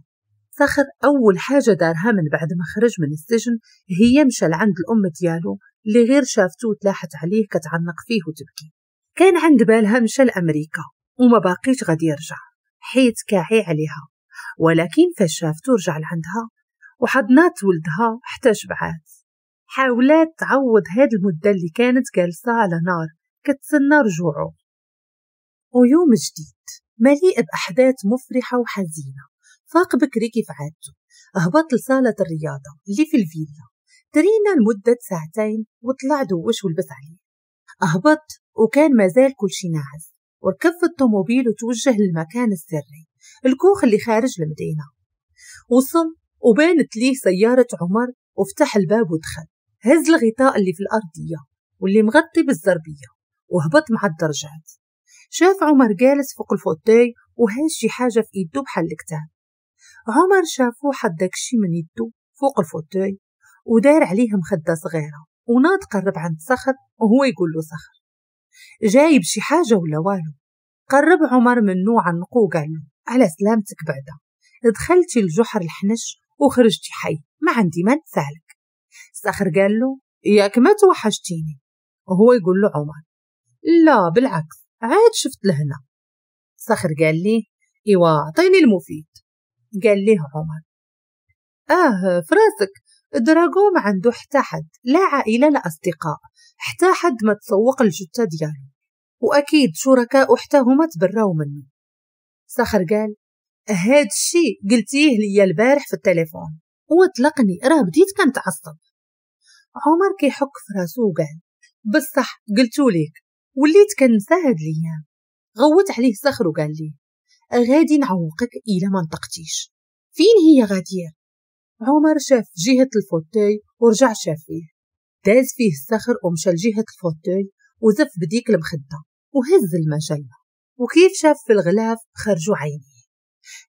صخر أول حاجة دارها من بعد ما خرج من السجن هي مشى لعند الأم ديالو اللي غير شافته وتلاحت عليه كتعنق فيه وتبكي كان عند بالها مشى لأمريكا وما باقيش غادي يرجع حيت كاعي عليها ولكن فاش شافته رجع لعندها وحضنات ولدها حتى شبعات حاولات تعوض هاد المدة اللي كانت جالسة على نار كتسنى رجوعه ويوم جديد مليء بأحداث مفرحة وحزينة فاق بكري كيف عادته هبط لصالة الرياضة اللي في الفيلا ترينا لمدة ساعتين وطلع دوش ولبس عليه أهبط وكان مازال كل شي ناعس وركب في الطوموبيل وتوجه للمكان السري الكوخ اللي خارج المدينة وصل وبانت ليه سيارة عمر وفتح الباب ودخل هز الغطاء اللي في الأرضية واللي مغطي بالزربية وهبط مع الدرجات شاف عمر جالس فوق الفوتاي وهز شي حاجة في يدو بحال الكتاب عمر شافو حط داكشي من يدو فوق الفوتاي ودار عليه مخدة صغيرة وناد قرب عند صخر وهو يقول له صخر جايب شي حاجة ولا والو قرب عمر منو عنقو وقال له على سلامتك بعدا دخلتي لجحر الحنش وخرجتي حي ما عندي ما نسالك صخر قال له ياك ما توحشتيني وهو يقول له عمر لا بالعكس عاد شفت لهنا صخر قال لي إيوا عطيني المفيد قال ليه عمر آه فراسك دراغوم عنده حتى حد لا عائلة لا أصدقاء حتى حد ما تسوق الجثة ديالو وأكيد شركاء حتى هما تبراو منه صخر قال هاد الشي قلتيه ليا البارح في التليفون وطلقني راه بديت كنتعصب عمر كيحك في راسو وقال بصح قلتو ليك وليت كنسى هاد الايام غوت عليه صخر وقال لي غادي نعوقك الا ما نطقتيش فين هي غادية عمر شاف جهة الفوتوي ورجع شاف فيه داز فيه الصخر ومشى لجهة الفوتوي وزف بديك المخدة وهز المجلة وكيف شاف في الغلاف خرجوا عينيه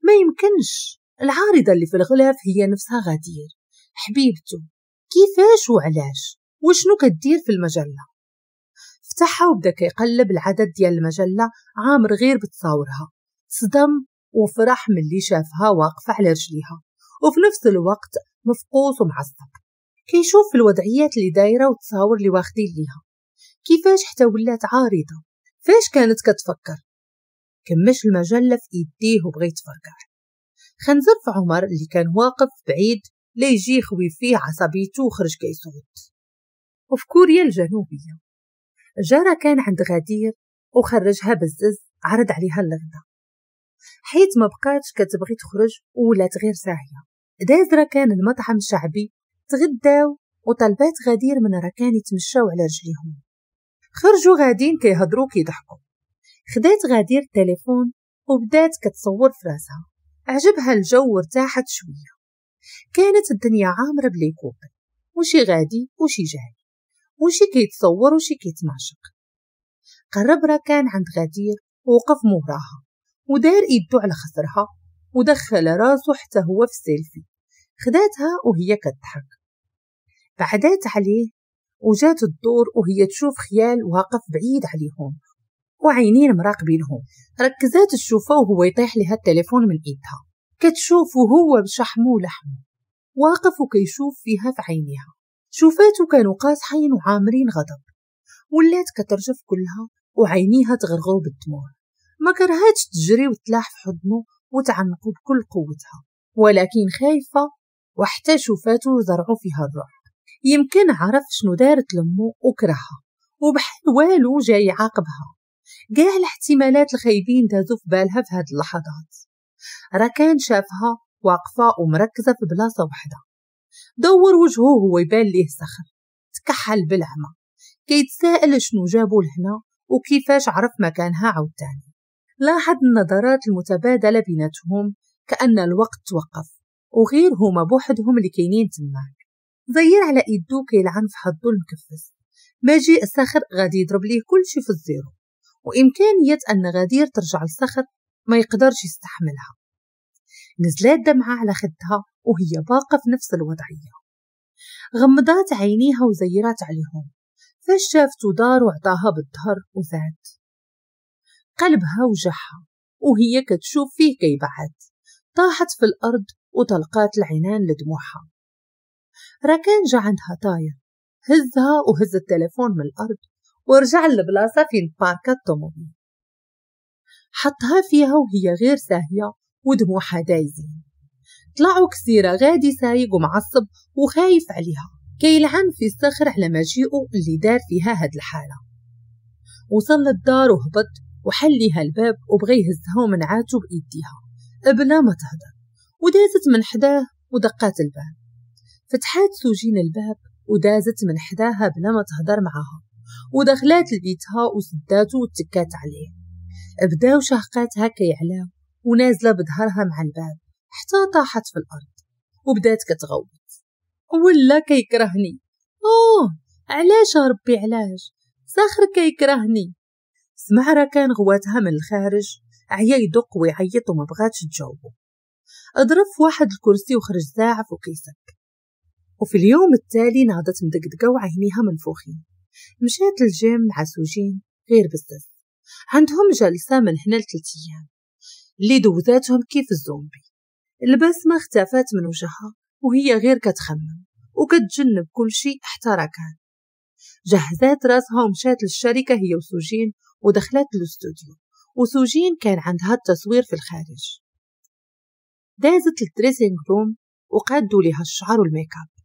ما يمكنش العارضة اللي في الغلاف هي نفسها غدير حبيبته كيفاش وعلاش وشنو كدير في المجلة فتحها وبدا كيقلب العدد ديال المجلة عامر غير بتصاورها صدم وفرح من اللي شافها واقفة على رجليها وفي نفس الوقت مفقوس ومعصب كيشوف الوضعيات اللي دايرة وتصاور اللي واخدين ليها كيفاش حتى ولات عارضة فاش كانت كتفكر كمش المجلة في إيديه وبغيت يتفرقع خنزر في عمر اللي كان واقف بعيد ليجي يخوي فيه عصبيته وخرج كيصوت وفي كوريا الجنوبية جارة كان عند غدير وخرجها بالزز عرض عليها الغدا حيت ما بقاتش كتبغي تخرج ولات غير ساهية دازرة كان المطعم شعبي تغداو وطلبات غدير من ركان يتمشاو على رجليهم خرجوا غادين كيهضروا كيضحكوا خدات غدير التليفون وبدات كتصور في راسها عجبها الجو وارتاحت شوية كانت الدنيا عامرة بالليكوب وشي غادي وشي جاي وشي كيتصور وشي كيتمعشق قرب راكان عند غدير ووقف موراها ودار إيدو على خصرها ودخل راسو حتى هو في السيلفي خداتها وهي كتضحك بعدات عليه وجات الدور وهي تشوف خيال واقف بعيد عليهم وعينين مراقبينهم ركزات تشوفه وهو يطيح لها التليفون من ايدها كتشوف هو بشحمو لحمه واقف وكيشوف فيها في عينيها شوفاتو كانوا قاصحين وعامرين غضب ولات كترجف كلها وعينيها تغرغو بالدموع ما كرهاتش تجري وتلاح في حضنه وتعنقو بكل قوتها ولكن خايفة وحتى شوفاتو زرعو فيها الرعب يمكن عرف شنو دارت لمو وكرهها وبحال والو جاي يعاقبها كاع الاحتمالات الخايبين دازو في بالها في هاد اللحظات راه كان شافها واقفة ومركزة في بلاصة وحدة دور وجهه هو يبان ليه سخر تكحل بالعمى كيتساءل شنو جابو لهنا وكيفاش عرف مكانها عاوتاني لاحظ النظرات المتبادلة بيناتهم كأن الوقت توقف وغير هما بوحدهم اللي كاينين تماك زير على إيدو كيلعن في حظو المكفس ماجي الصخر غادي يضرب ليه كلشي في الزيرو وإمكانية أن غدير ترجع للصخر ما يقدرش يستحملها نزلت دمعة على خدها وهي باقة في نفس الوضعية غمضات عينيها وزيرت عليهم فاش شافت دار وعطاها بالظهر وذات قلبها وجعها وهي كتشوف فيه كيبعد طاحت في الأرض وطلقات العنان لدموعها راكان جا عندها طاير هزها وهز التلفون من الأرض ورجع لبلاصة فين باركا الطوموبيل حطها فيها وهي غير ساهية ودموعها دايزين طلعوا كثيرة غادي سايق ومعصب وخايف عليها كيلعن في الصخر على مجيئه اللي دار فيها هاد الحالة وصل للدار وهبط وحليها الباب وبغى يهزها ومن عاتو بإيديها بلا ما تهدر ودازت من حداه ودقات الباب فتحات سوجين الباب ودازت من حداها بلا ما تهدر معاها ودخلات لبيتها وسداته وتكات عليه بداو شهقاتها كيعلاو ونازلة بظهرها مع الباب حتى طاحت في الأرض وبدات كتغوت ولا كيكرهني أوه علاش ربي علاش ساخر كيكرهني سمع كان غواتها من الخارج عيا يدق ويعيط وما بغاتش تجاوبو اضرب واحد الكرسي وخرج زاعف وكيسك وفي اليوم التالي نهضت مدقدقة وعينيها منفوخين مشات للجيم مع سوجين غير بزاف عندهم جلسة من هنا لثلاث أيام اللي دوزاتهم كيف الزومبي البسمة اختفت من وجهها وهي غير كتخمم وكتجنب كل شيء حتى كان جهزات راسها ومشات للشركة هي وسوجين ودخلت الاستوديو وسوجين كان عندها التصوير في الخارج دازت الدريسينج روم وقادوا لها الشعر والميك اب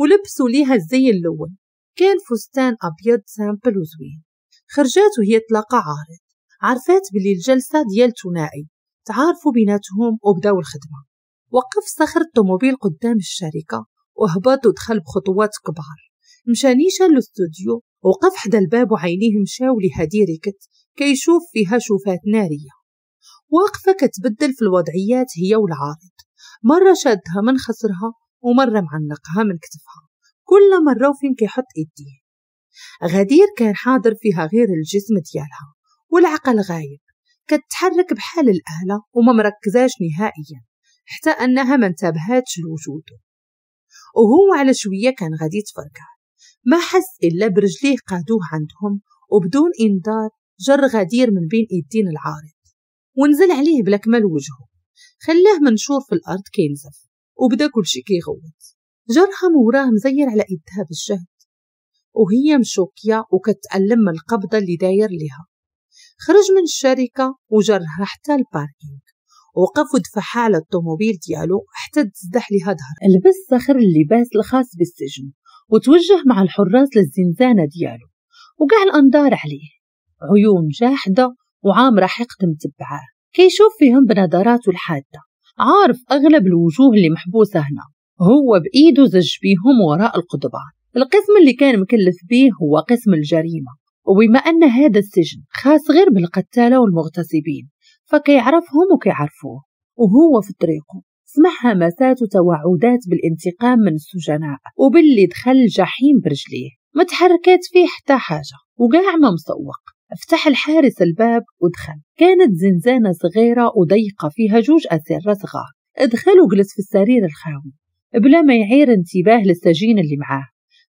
ولبسوا ليها الزي الأول كان فستان أبيض سامبل وزوين خرجات وهي تلاقى عارض عرفات بلي الجلسة ديال ثنائي تعارفوا بيناتهم وبداو الخدمة وقف صخر الطوموبيل قدام الشركة وهبط ودخل بخطوات كبار مشى نيشان للاستوديو وقف حدا الباب وعينيه مشاو لهديركت كيشوف فيها شوفات نارية واقفة كتبدل في الوضعيات هي والعارض مرة شادها من خصرها ومرة معنقها من كتفها كل مرة وفين كيحط إيديه غدير كان حاضر فيها غير الجسم ديالها والعقل غايب كتحرك بحال الآلة وما مركزاش نهائيا حتى أنها ما انتبهتش لوجوده وهو على شوية كان غادي يتفرقع ما حس إلا برجليه قادوه عندهم وبدون إنذار جر غدير من بين إيدين العارض ونزل عليه بلكمل وجهه خلاه منشور في الأرض كينزف وبدا كلشي كيغوت جرهم وراه مزير على إيدها بالجهد وهي مشوكية وكتألم من القبضة اللي داير لها خرج من الشركة وجرها حتى الباركينغ وقف ودفع حالة الطوموبيل ديالو حتى تزدح لها ظهر لبس صخر اللباس الخاص بالسجن وتوجه مع الحراس للزنزانة ديالو وقع الأنظار عليه عيون جاحدة وعامرة حقد متبعاه كيشوف فيهم بنظراته الحادة عارف أغلب الوجوه اللي محبوسة هنا هو بإيده زج بيهم وراء القضبان القسم اللي كان مكلف بيه هو قسم الجريمة وبما أن هذا السجن خاص غير بالقتالة والمغتصبين فكيعرفهم وكيعرفوه وهو في طريقه سمعها مسات وتوعدات بالانتقام من السجناء وباللي دخل الجحيم برجليه ما تحركات فيه حتى حاجة وقاع ما مسوق فتح الحارس الباب ودخل كانت زنزانة صغيرة وضيقة فيها جوج أسرة صغار ادخل وجلس في السرير الخاوي بلا ما يعير انتباه للسجين اللي معاه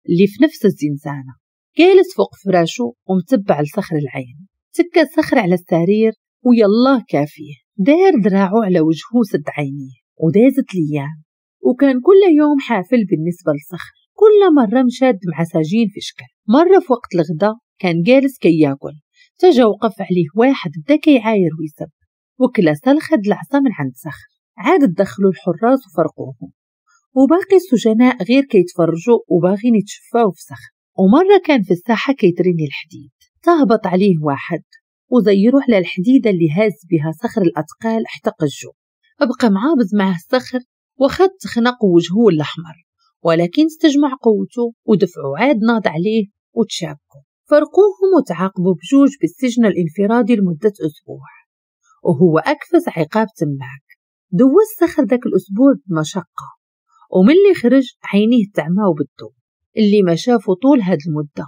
اللي في نفس الزنزانة جالس فوق فراشو ومتبع لصخر العين سكة صخر على السرير ويالله كافيه دار دراعو على وجهه سد عينيه ودازت ليام وكان كل يوم حافل بالنسبة للصخر كل مرة مشاد مع سجين في شكل مرة في وقت الغدا كان جالس كي ياكل تجا وقف عليه واحد بدا كيعاير ويسب وكلا سلخد العصا من عند صخر عاد دخلوا الحراس وفرقوهم وباقي السجناء غير كيتفرجوا وباغين يتشفاو في صخر ومرة كان في الساحة كيترين الحديد تهبط عليه واحد وزي يروح للحديدة اللي هاز بها صخر الأتقال حتى قجو بقى معابز مع الصخر وخد تخنق وجهه الأحمر ولكن استجمع قوته ودفعوا عاد ناض عليه وتشابكوا فرقوهم وتعاقبوا بجوج بالسجن الانفرادي لمدة أسبوع وهو أكفز عقاب تماك دوز صخر ذاك الأسبوع بمشقة ومن اللي خرج عينيه تعماو بالضوء اللي ما شافه طول هاد المدة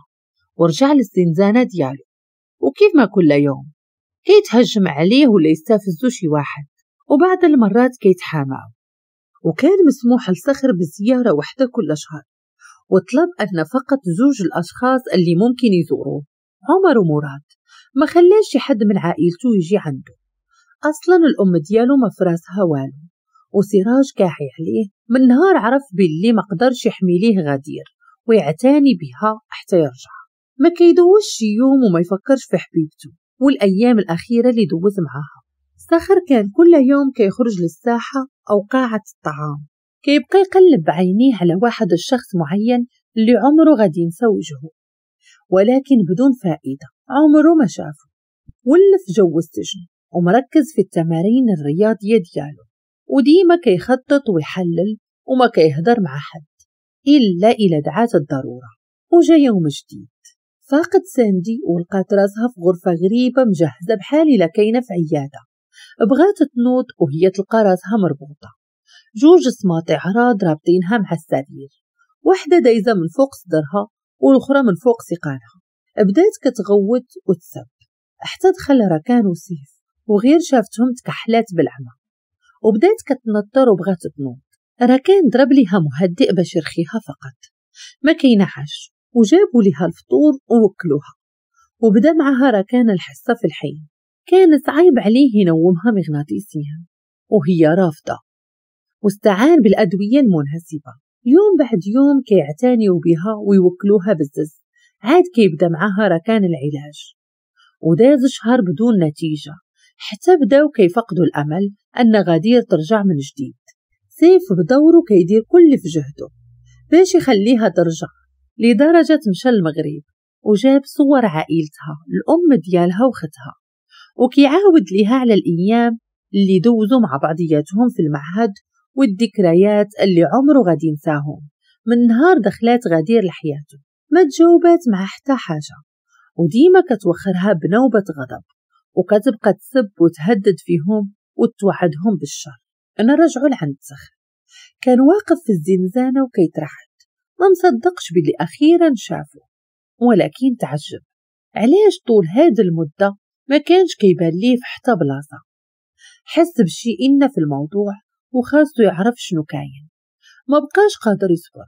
ورجع للزنزانة ديالو وكيف ما كل يوم كيتهجم عليه ولا يستفزو شي واحد وبعض المرات كيتحاماو وكان مسموح لصخر بالزيارة وحده كل شهر وطلب أن فقط زوج الأشخاص اللي ممكن يزوروه عمر ومراد ما خلاش شي حد من عائلته يجي عنده أصلا الأم ديالو ما فراسها والو وسراج كاحي عليه من نهار عرف باللي ما قدرش يحمي ليه غدير ويعتني بها حتى يرجع ما كيدوش شي يوم وما يفكرش في حبيبته والأيام الأخيرة اللي دوز معاها ساخر كان كل يوم كيخرج للساحة أو قاعة الطعام كيبقى يقلب بعينيه على واحد الشخص معين اللي عمره غادي ينسى وجهه ولكن بدون فائدة عمره ما شافه ولف جو السجن ومركز في التمارين الرياضية ديالو وديما كيخطط ويحلل وما كيهضر مع حد إلا إذا دعت الضرورة وجا يوم جديد فاقت ساندي ولقات راسها في غرفة غريبة مجهزة بحال إلا كاينة في عيادة بغات تنوض وهي تلقى راسها مربوطة جوج سماطع عراض رابطينها مع السرير واحدة دايزة من فوق صدرها والأخرى من فوق سيقانها بدات كتغوت وتسب حتى دخل ركان وسيف وغير شافتهم تكحلات بالعمى وبدات كتنطر وبغات تنوض راكان ضرب ليها مهدئ باش يرخيها فقط ما كينحش وجابوا ليها الفطور ووكلوها وبدا معها راكان الحصة في الحي كان صعيب عليه ينومها مغناطيسيا وهي رافضة واستعان بالأدوية المناسبة يوم بعد يوم كيعتنيو بها ويوكلوها بالزز عاد كيبدا معها راكان العلاج وداز شهر بدون نتيجة حتى بداو كيفقدوا الأمل أن غدير ترجع من جديد سيف بدوره كيدير كل في جهده باش يخليها ترجع لدرجة مشى المغرب وجاب صور عائلتها الأم ديالها وختها وكيعاود ليها على الأيام اللي دوزوا مع بعضياتهم في المعهد والذكريات اللي عمره غادي ينساهم من نهار دخلات غدير لحياته ما تجاوبات مع حتى حاجة وديما كتوخرها بنوبة غضب وكتبقى تسب وتهدد فيهم وتوعدهم بالشر أنا رجعوا لعند سخ كان واقف في الزنزانة وكيترعد ما مصدقش باللي أخيرا شافه ولكن تعجب علاش طول هاد المدة ما كانش كيبان ليه في حتى بلاصة حس بشي إن في الموضوع وخاصو يعرف شنو كاين ما بقاش قادر يصبر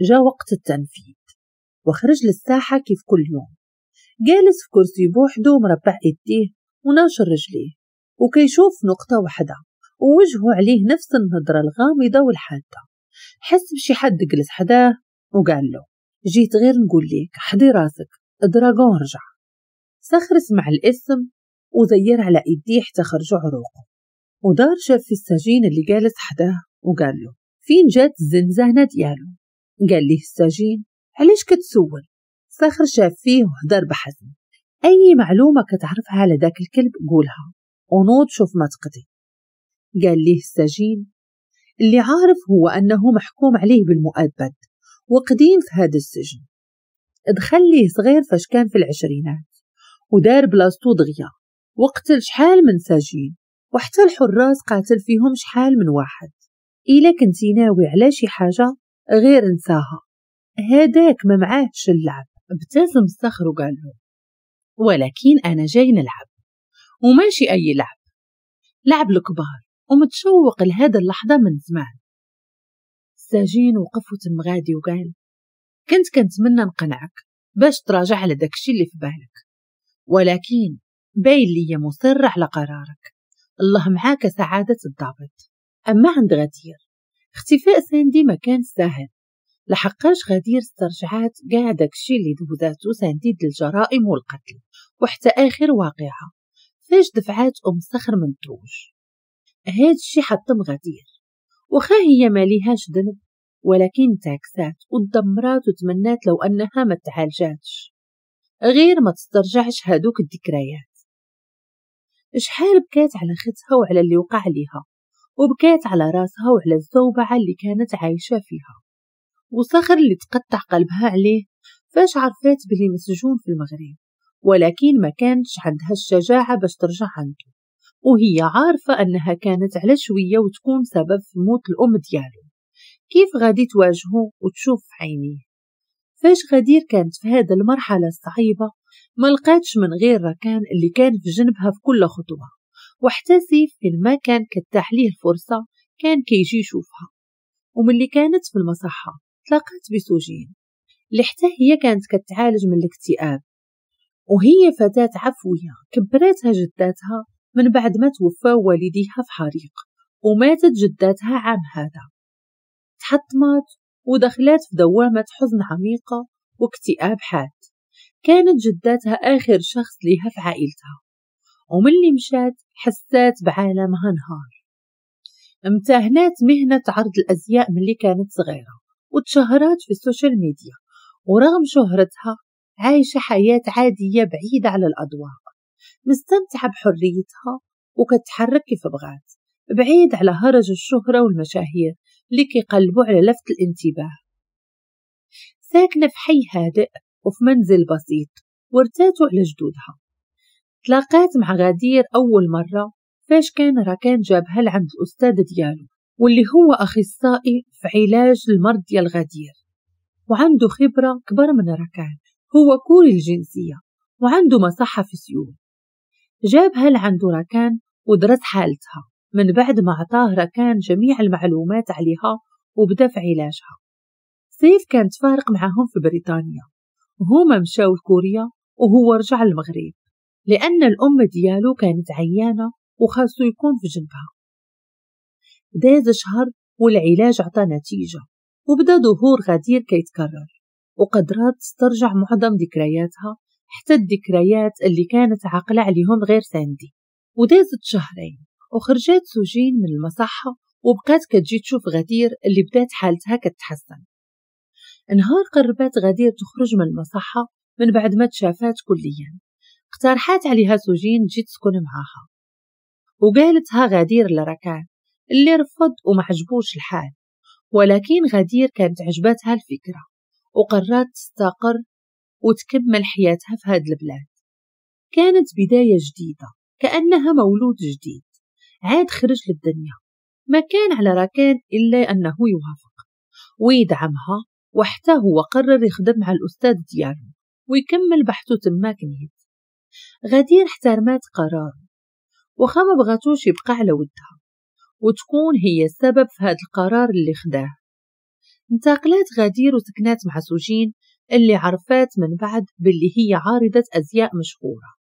جا وقت التنفيذ وخرج للساحة كيف كل يوم جالس في كرسي بوحدو مربع يديه وناشر رجليه وكيشوف نقطة وحدة ووجهو عليه نفس النظرة الغامضة والحادة حس بشي حد جلس حداه وقال له جيت غير نقول ليك حضي راسك دراغون رجع سخر سمع الاسم وزير على ايديه حتى خرجو عروقه ودار شاف في السجين اللي جالس حداه وقال له فين جات الزنزانة ديالو قال ليه السجين علاش كتسول سخر شاف فيه وهدر بحزم أي معلومة كتعرفها على داك الكلب قولها ونوض شوف ما تقضي قال ليه السجين اللي عارف هو أنه محكوم عليه بالمؤبد وقديم في هذا السجن دخل ليه صغير فاش كان في العشرينات ودار بلاصتو دغيا وقتل شحال من سجين وحتى الحراس قاتل فيهم شحال من واحد إلا كنتي ناوي على شي حاجة غير نساها هداك ما معاهش اللعب ابتسم الصخر وقال له ولكن أنا جاي نلعب وماشي أي لعب لعب الكبار ومتشوق لهذا اللحظة من زمان السجين وقف غادي وقال كنت كنتمنى نقنعك باش تراجع على داكشي اللي في بالك ولكن باين ليا مصر على قرارك الله معاك سعادة الضابط أما عند غدير اختفاء ساندي ما كان سهل لحقاش غدير استرجعات كاع داكشي اللي دوزاتو ساندي د الجرائم والقتل وحتى آخر واقعة فاش دفعات أم صخر من توش هاد الشي حطم غدير وخا هي ماليهاش ذنب ولكن تعكسات وتدمرات وتمنات لو أنها ما تعالجاتش غير ما تسترجعش هادوك الذكريات شحال بكات على ختها وعلى اللي وقع ليها وبكات على راسها وعلى الزوبعة اللي كانت عايشة فيها وصخر اللي تقطع قلبها عليه فاش عرفات بلي مسجون في المغرب ولكن ما كانتش عندها الشجاعة باش ترجع عنده وهي عارفة أنها كانت على شوية وتكون سبب في موت الأم ديالو كيف غادي تواجهه وتشوف في عينيه فاش غدير كانت في هذه المرحلة الصعيبة ما لقاتش من غير ركان اللي كان في جنبها في كل خطوة وحتى سيف في ما كان كتاح ليه الفرصة كان كيجي يشوفها اللي كانت في المصحة تلاقت بسوجين اللي حتى هي كانت كتعالج من الاكتئاب وهي فتاة عفوية كبراتها جداتها من بعد ما توفى والديها في حريق وماتت جداتها عام هذا تحطمت ودخلت في دوامة حزن عميقة واكتئاب حاد كانت جداتها آخر شخص ليها في عائلتها اللي مشات حسات بعالمها نهار امتهنات مهنة عرض الأزياء ملي كانت صغيرة وتشهرت في السوشيال ميديا ورغم شهرتها عايشة حياة عادية بعيدة على الأضواء مستمتعة بحريتها وكتحرك كيف بغات بعيد على هرج الشهرة والمشاهير اللي كيقلبوا على لفت الانتباه ساكنة في حي هادئ وفي منزل بسيط وارتاتوا على جدودها تلاقات مع غدير أول مرة فاش كان راكان جابها لعند الأستاذ ديالو واللي هو أخصائي في علاج المرض ديال غدير وعنده خبرة كبر من راكان هو كوري الجنسية وعنده مصحة في سيول جابها لعندو راكان ودرس حالتها من بعد ما عطاه راكان جميع المعلومات عليها وبدا في علاجها سيف كان تفارق معهم في بريطانيا هما مشاو لكوريا وهو رجع للمغرب لأن الأم ديالو كانت عيانة وخاصو يكون في جنبها داز شهر والعلاج عطى نتيجة وبدا ظهور غدير كيتكرر وقدرات تسترجع معظم ذكرياتها حتى الذكريات اللي كانت عاقلة عليهم غير ساندي ودازت شهرين وخرجت سوجين من المصحة وبقات كتجي تشوف غدير اللي بدات حالتها كتحسن نهار قربت غدير تخرج من المصحة من بعد ما تشافات كليا اقترحات عليها سوجين تجي تسكن معاها وقالتها غدير لركان اللي رفض وما عجبوش الحال ولكن غدير كانت عجبتها الفكرة وقررت تستقر وتكمل حياتها في هاد البلاد كانت بداية جديدة كأنها مولود جديد عاد خرج للدنيا ما كان على راكان إلا أنه يوافق ويدعمها وحتى هو قرر يخدم مع الأستاذ ديالو ويكمل بحثه تماك نيت غدير احترمات قراره وخا ما بغاتوش يبقى على ودها وتكون هي السبب في هذا القرار اللي خداه انتقلات غدير وسكنات مع سوجين اللي عرفات من بعد باللي هي عارضة أزياء مشهورة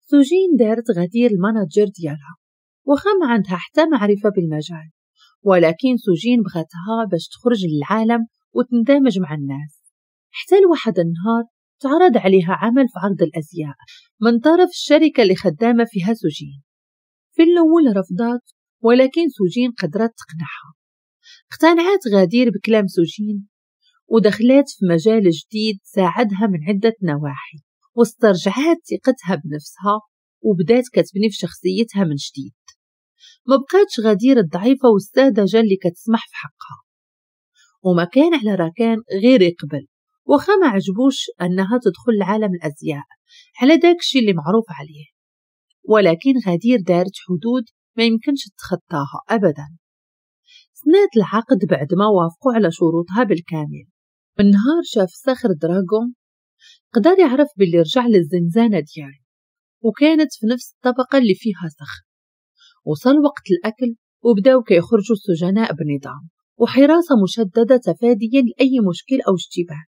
سوجين دارت غدير المانجر ديالها وخا ما عندها حتى معرفة بالمجال ولكن سوجين بغتها باش تخرج للعالم وتندمج مع الناس حتى لواحد النهار تعرض عليها عمل في عرض الأزياء من طرف الشركة اللي خدامة فيها سوجين في الأول رفضت ولكن سوجين قدرت تقنعها اقتنعت غدير بكلام سوجين ودخلت في مجال جديد ساعدها من عدة نواحي واسترجعت ثقتها بنفسها وبدات كتبني في شخصيتها من جديد ما بقاتش غدير الضعيفة والساذجة اللي كتسمح في حقها وما كان على راكان غير يقبل وخا ما عجبوش أنها تدخل لعالم الأزياء على داكشي اللي معروف عليه ولكن غدير دارت حدود ما يمكنش تخطاها أبدا سنات العقد بعد ما وافقوا على شروطها بالكامل من نهار شاف صخر دراغون قدر يعرف باللي رجع للزنزانة ديالو وكانت في نفس الطبقة اللي فيها صخر وصل وقت الأكل وبداو كيخرجوا السجناء بنظام وحراسة مشددة تفاديا لأي مشكل أو اشتباه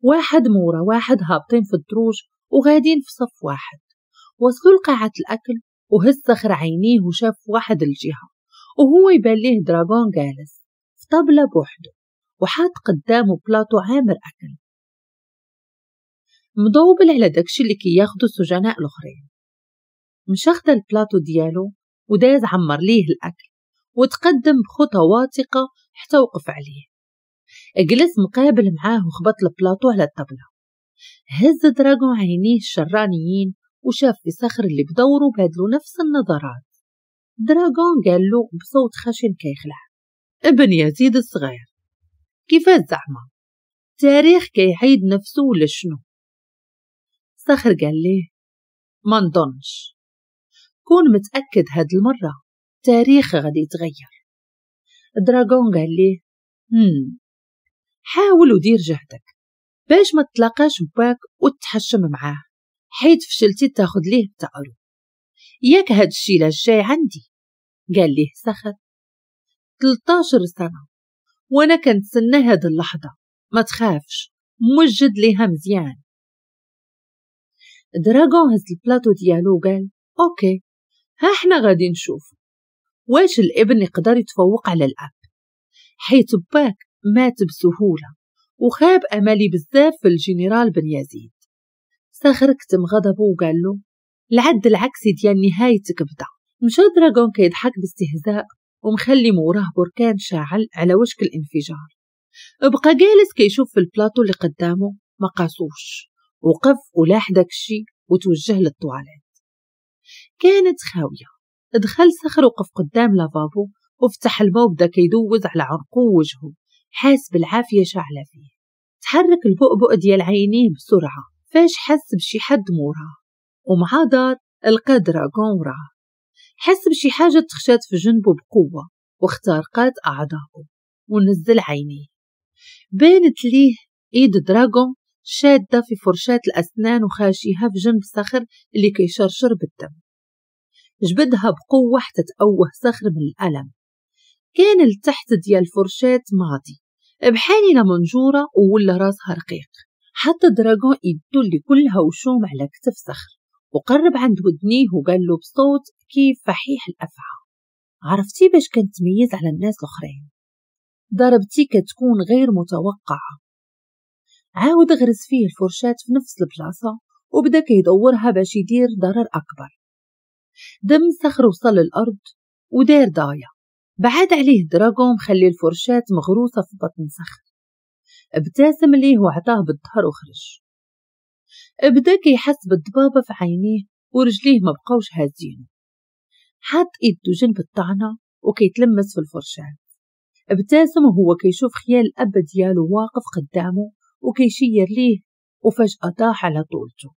واحد مورا واحد هابطين في الدروج وغادين في صف واحد وصلوا لقاعة الأكل وهز صخر عينيه وشاف واحد الجهة وهو يبان ليه دراغون جالس في طبلة بوحده وحاط قدامه بلاطو عامر أكل مضوبل على داكشي اللي كياخدو السجناء الآخرين مش البلاطو ديالو وداز عمر ليه الأكل وتقدم بخطى واثقة حتى وقف عليه جلس مقابل معاه وخبط البلاطو على الطبلة هز دراجون عينيه الشرانيين وشاف في صخر اللي بدوره بادلو نفس النظرات دراغون قال له بصوت خشن كيخلع ابن يزيد الصغير كيفاش زعما تاريخ كيحيد نفسه ولا شنو صخر قال لي ما نظنش كون متأكد هاد المرة تاريخ غادي يتغير دراغون قال لي هم حاول ودير جهدك باش ما تلاقاش باك وتحشم معاه حيت فشلتي تاخد ليه بتقرو ياك هاد الشي لاش جاي عندي قال ليه سخر 13 سنة وأنا كنتسنى هاد اللحظة ما تخافش موجد ليها مزيان دراغون هز البلاطو ديالو وقال أوكي ها حنا غادي نشوف واش الابن يقدر يتفوق على الأب حيت باك مات بسهولة وخاب امالي بزاف في الجنرال بن يزيد سخركت كتم وقال له العد العكسي ديال نهايتك بدا مشى دراغون كيضحك باستهزاء ومخلي موراه بركان شاعل على وشك الانفجار بقى جالس كيشوف في البلاطو اللي قدامه ما قاسوش وقف ولاح داكشي وتوجه للطواليت كانت خاوية دخل سخر وقف قدام لافابو وفتح الماء وبدا كيدوز على عنقه ووجهه حاس بالعافية شاعلة فيه تحرك البؤبؤ ديال عينيه بسرعة فاش حس بشي حد موراه ومع دار لقى دراغون وراه حس بشي حاجة تخشات في جنبه بقوة واخترقت أعضاءه ونزل عينيه بانت ليه إيد دراغون شادة في فرشاة الأسنان وخاشيها في جنب صخر اللي كيشرشر بالدم جبدها بقوة حتى تأوه صخر من الألم كان التحت ديال فرشاة ماضي بحالي منجورة وولا راسها رقيق حتى دراغون يدو اللي كلها وشوم على كتف صخر وقرب عند ودنيه وقال له بصوت كيف فحيح الأفعى عرفتي باش كنتميز على الناس الأخرين ضربتي كتكون غير متوقعة عاود غرس فيه الفرشاة في نفس البلاصة وبدا كيدورها باش يدير ضرر أكبر دم صخر وصل للأرض ودار ضايع بعد عليه دراغون خلي الفرشاة مغروسة في بطن صخر ابتسم ليه وعطاه بالظهر وخرج بدا كيحس بالضبابة في عينيه ورجليه مبقوش هازينه حط إيده جنب الطعنة وكيتلمس في الفرشاة ابتسم وهو كيشوف خيال الأب ديالو واقف قدامه وكيشير ليه وفجأة طاح على طولته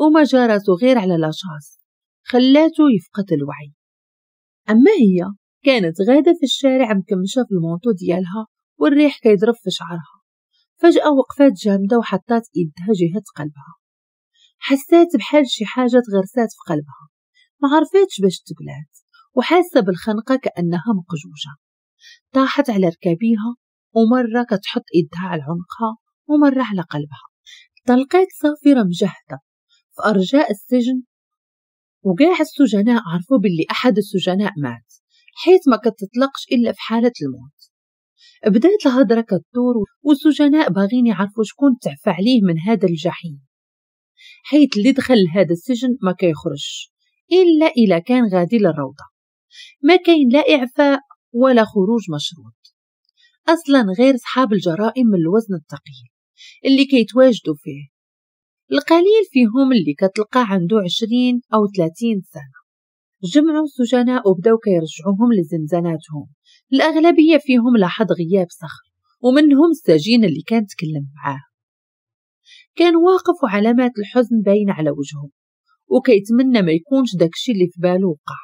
وما جارته غير على لاشاس خلاته يفقد الوعي أما هي كانت غادة في الشارع مكمشة في المونطو ديالها والريح كيضرب في شعرها فجأة وقفات جامدة وحطات إيدها جهة قلبها حسات بحال شي حاجة تغرسات في قلبها ما عرفتش باش تقلعت وحاسة بالخنقة كأنها مقجوجة طاحت على ركابيها ومرة كتحط إيدها على عنقها ومرة على قلبها طلقات صافرة مجهدة في أرجاء السجن وكاع السجناء عرفوا باللي أحد السجناء مات حيث ما كتطلقش إلا في حالة الموت بدات الهضرة كتدور والسجناء باغين يعرفوا شكون تعفى عليه من هذا الجحيم حيث اللي دخل لهذا السجن ما كيخرجش إلا إذا كان غادي للروضة ما كاين لا إعفاء ولا خروج مشروط أصلا غير صحاب الجرائم من الوزن الثقيل اللي كيتواجدوا فيه القليل فيهم اللي كتلقى عنده عشرين أو ثلاثين سنة جمعوا السجناء وبداو كيرجعوهم لزنزاناتهم الأغلبية فيهم لاحظ غياب صخر ومنهم السجين اللي كان تكلم معاه كان واقف وعلامات الحزن باينة على وجهه وكيتمنى ما يكونش داكشي اللي في باله وقع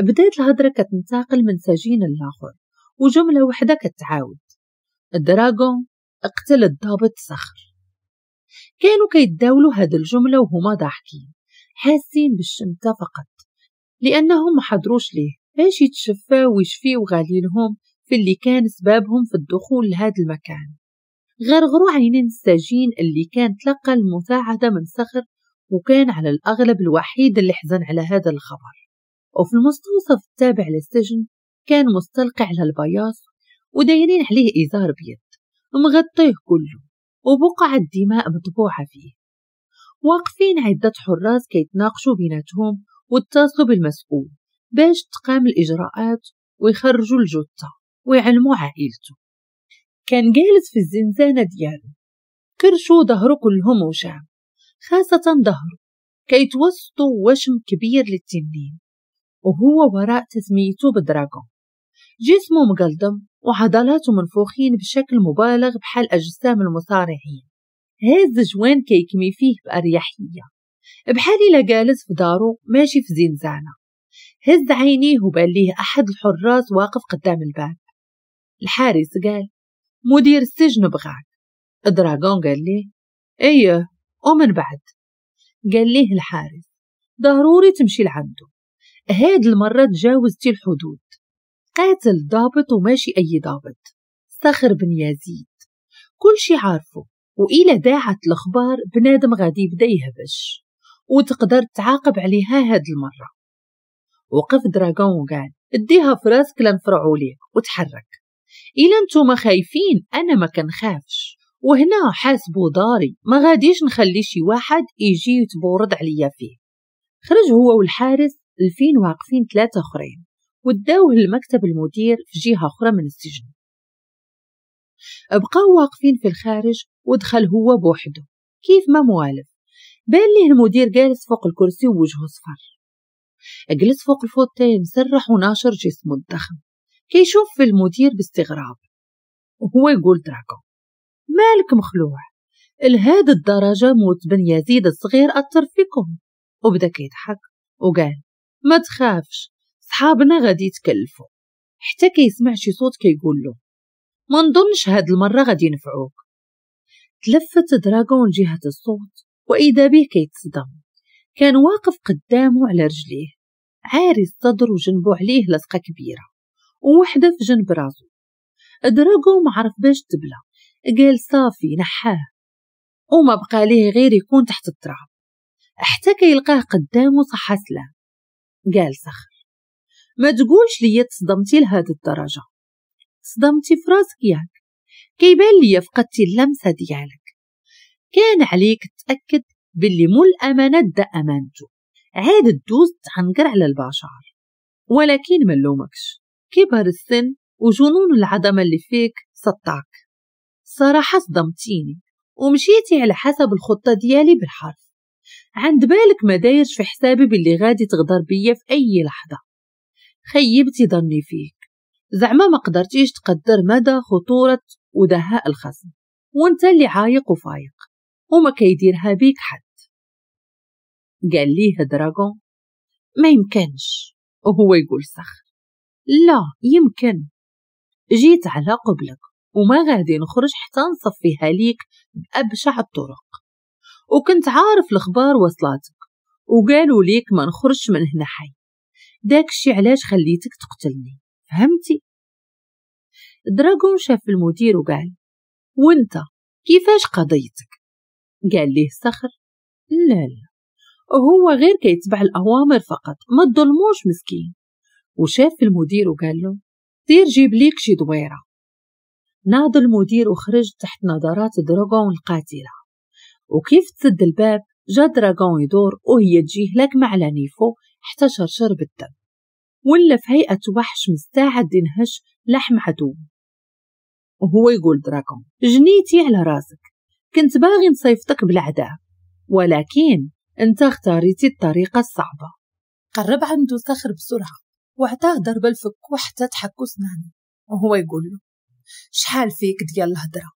بدات الهضرة كتنتقل من سجين لآخر وجملة وحدة كتعاود الدراغون اقتل الضابط صخر كانوا كيتداولوا هاد الجملة وهما ضاحكين حاسين بالشمتة فقط لأنهم ما حضروش ليه باش يتشفاو وغالي غاليلهم في اللي كان سببهم في الدخول لهاد المكان غرغروا عينين السجين اللي كان تلقى المساعدة من صخر وكان على الأغلب الوحيد اللي حزن على هذا الخبر وفي المستوصف التابع للسجن كان مستلقي على البياص ودايرين عليه إزار بيض مغطيه كله وبقع الدماء مطبوعة فيه واقفين عدة حراس كيتناقشوا بيناتهم واتصلوا بالمسؤول باش تقام الإجراءات ويخرجوا الجثة ويعلموا عائلته كان جالس في الزنزانة ديالو كرشو ظهرو كلهم وشام خاصة ظهره كي توسطوا وشم كبير للتنين وهو وراء تسميته بالدراغون جسمه مقلدم وعضلاته منفوخين بشكل مبالغ بحال أجسام المصارعين هز جوان كيكمي فيه بأريحية بحال إلا جالس في دارو ماشي في زنزانة هز عينيه وبان ليه أحد الحراس واقف قدام الباب الحارس قال مدير السجن بغاك الدراغون قال لي ايه ومن بعد قال ليه الحارس ضروري تمشي لعنده هاد المرة تجاوزتي الحدود قاتل ضابط وماشي أي ضابط صخر بن يزيد كل شي عارفه وإلى داعت الأخبار بنادم غادي يبدا يهبش وتقدر تعاقب عليها هاد المرة وقف دراغون وقال اديها فراسك لنفرعوا ليك وتحرك إلا ما خايفين أنا ما كنخافش وهنا حاسبو داري ما غاديش نخلي شي واحد يجي يتبورد عليا فيه خرج هو والحارس الفين واقفين ثلاثة اخرين وداوه لمكتب المدير في جهة أخرى من السجن بقاو واقفين في الخارج ودخل هو بوحده كيف ما موالف بان ليه المدير جالس فوق الكرسي ووجهه صفر جلس فوق الفوتيه مسرح وناشر جسمه الضخم كيشوف في المدير باستغراب وهو يقول دراكو مالك مخلوع لهاد الدرجة موت بن يزيد الصغير أثر فيكم وبدا كيضحك وقال ما تخافش صحابنا غادي يتكلفوا حتى كيسمع شي صوت كيقول له ما نظنش هاد المرة غادي ينفعوك تلفت دراغون جهة الصوت وإذا به كيتصدم كان واقف قدامه على رجليه عاري الصدر وجنبه عليه لصقة كبيرة ووحدة في جنب راسو دراغون معرف باش تبلى قال صافي نحاه وما بقى ليه غير يكون تحت التراب حتى كيلقاه يلقاه قدامه صحت سلام قال صخر ما تقولش لي تصدمتي لهذه الدرجة صدمتي في راسك ياك كيبان لي فقدتي اللمسة ديالك كان عليك تأكد باللي مو الأمانة دا أمانته عاد تدوز تعنقر على البشر ولكن ملومكش كبر السن وجنون العدم اللي فيك سطاك صراحة صدمتيني ومشيتي على حسب الخطة ديالي بالحرف عند بالك ما دايرش في حسابي باللي غادي تغدر بيا في أي لحظة خيبتي ظني فيك زعما ما قدرتيش تقدر مدى خطورة ودهاء الخصم وانت اللي عايق وفايق وما كيديرها بيك حد قال ليه دراغون ما يمكنش وهو يقول سخر لا يمكن جيت على قبلك وما غادي نخرج حتى نصفيها ليك بأبشع الطرق وكنت عارف الخبار وصلاتك وقالوا ليك ما نخرجش من هنا حي داكشي علاش خليتك تقتلني فهمتي دراغون شاف المدير وقال وانت كيفاش قضيتك قال ليه صخر لا لا هو غير كيتبع الأوامر فقط ما تظلموش مسكين وشاف المدير وقال له دير جيب ليك شي دويرة ناض المدير وخرج تحت نظرات دراغون القاتلة وكيف تسد الباب جا دراغون يدور وهي تجيه لقمة على نيفو حتى شرشر بالدم ولا في هيئة وحش مستعد ينهش لحم عدو وهو يقول دراغون جنيتي على راسك كنت باغي نصيفتك بالعداء ولكن انت اختاريتي الطريقة الصعبة قرب عنده صخر بسرعة وعطاه ضربة الفك وحتى تحكو سنانه وهو يقول له شحال فيك ديال الهضرة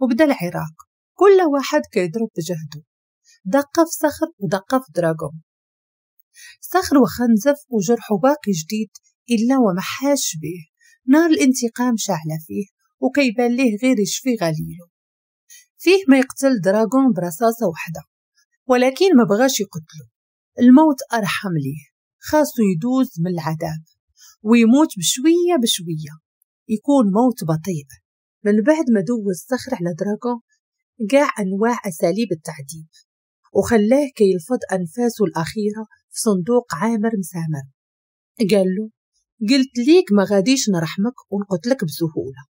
وبدا العراق كل واحد كيضرب بجهده دق في صخر ودق في دراغون صخر وخنزف وجرحه باقي جديد إلا ومحاش بيه نار الانتقام شاعلة فيه وكيبان ليه غير يشفي غليله فيه ما يقتل دراغون برصاصة وحدة ولكن ما بغاش يقتله الموت أرحم ليه خاصو يدوز من العذاب ويموت بشوية بشوية يكون موت بطيء من بعد ما دوز صخر على دراغون جاع أنواع أساليب التعذيب وخلاه كيلفض أنفاسه الأخيرة في صندوق عامر مسامر قال له قلت ليك ما غاديش نرحمك ونقتلك بسهولة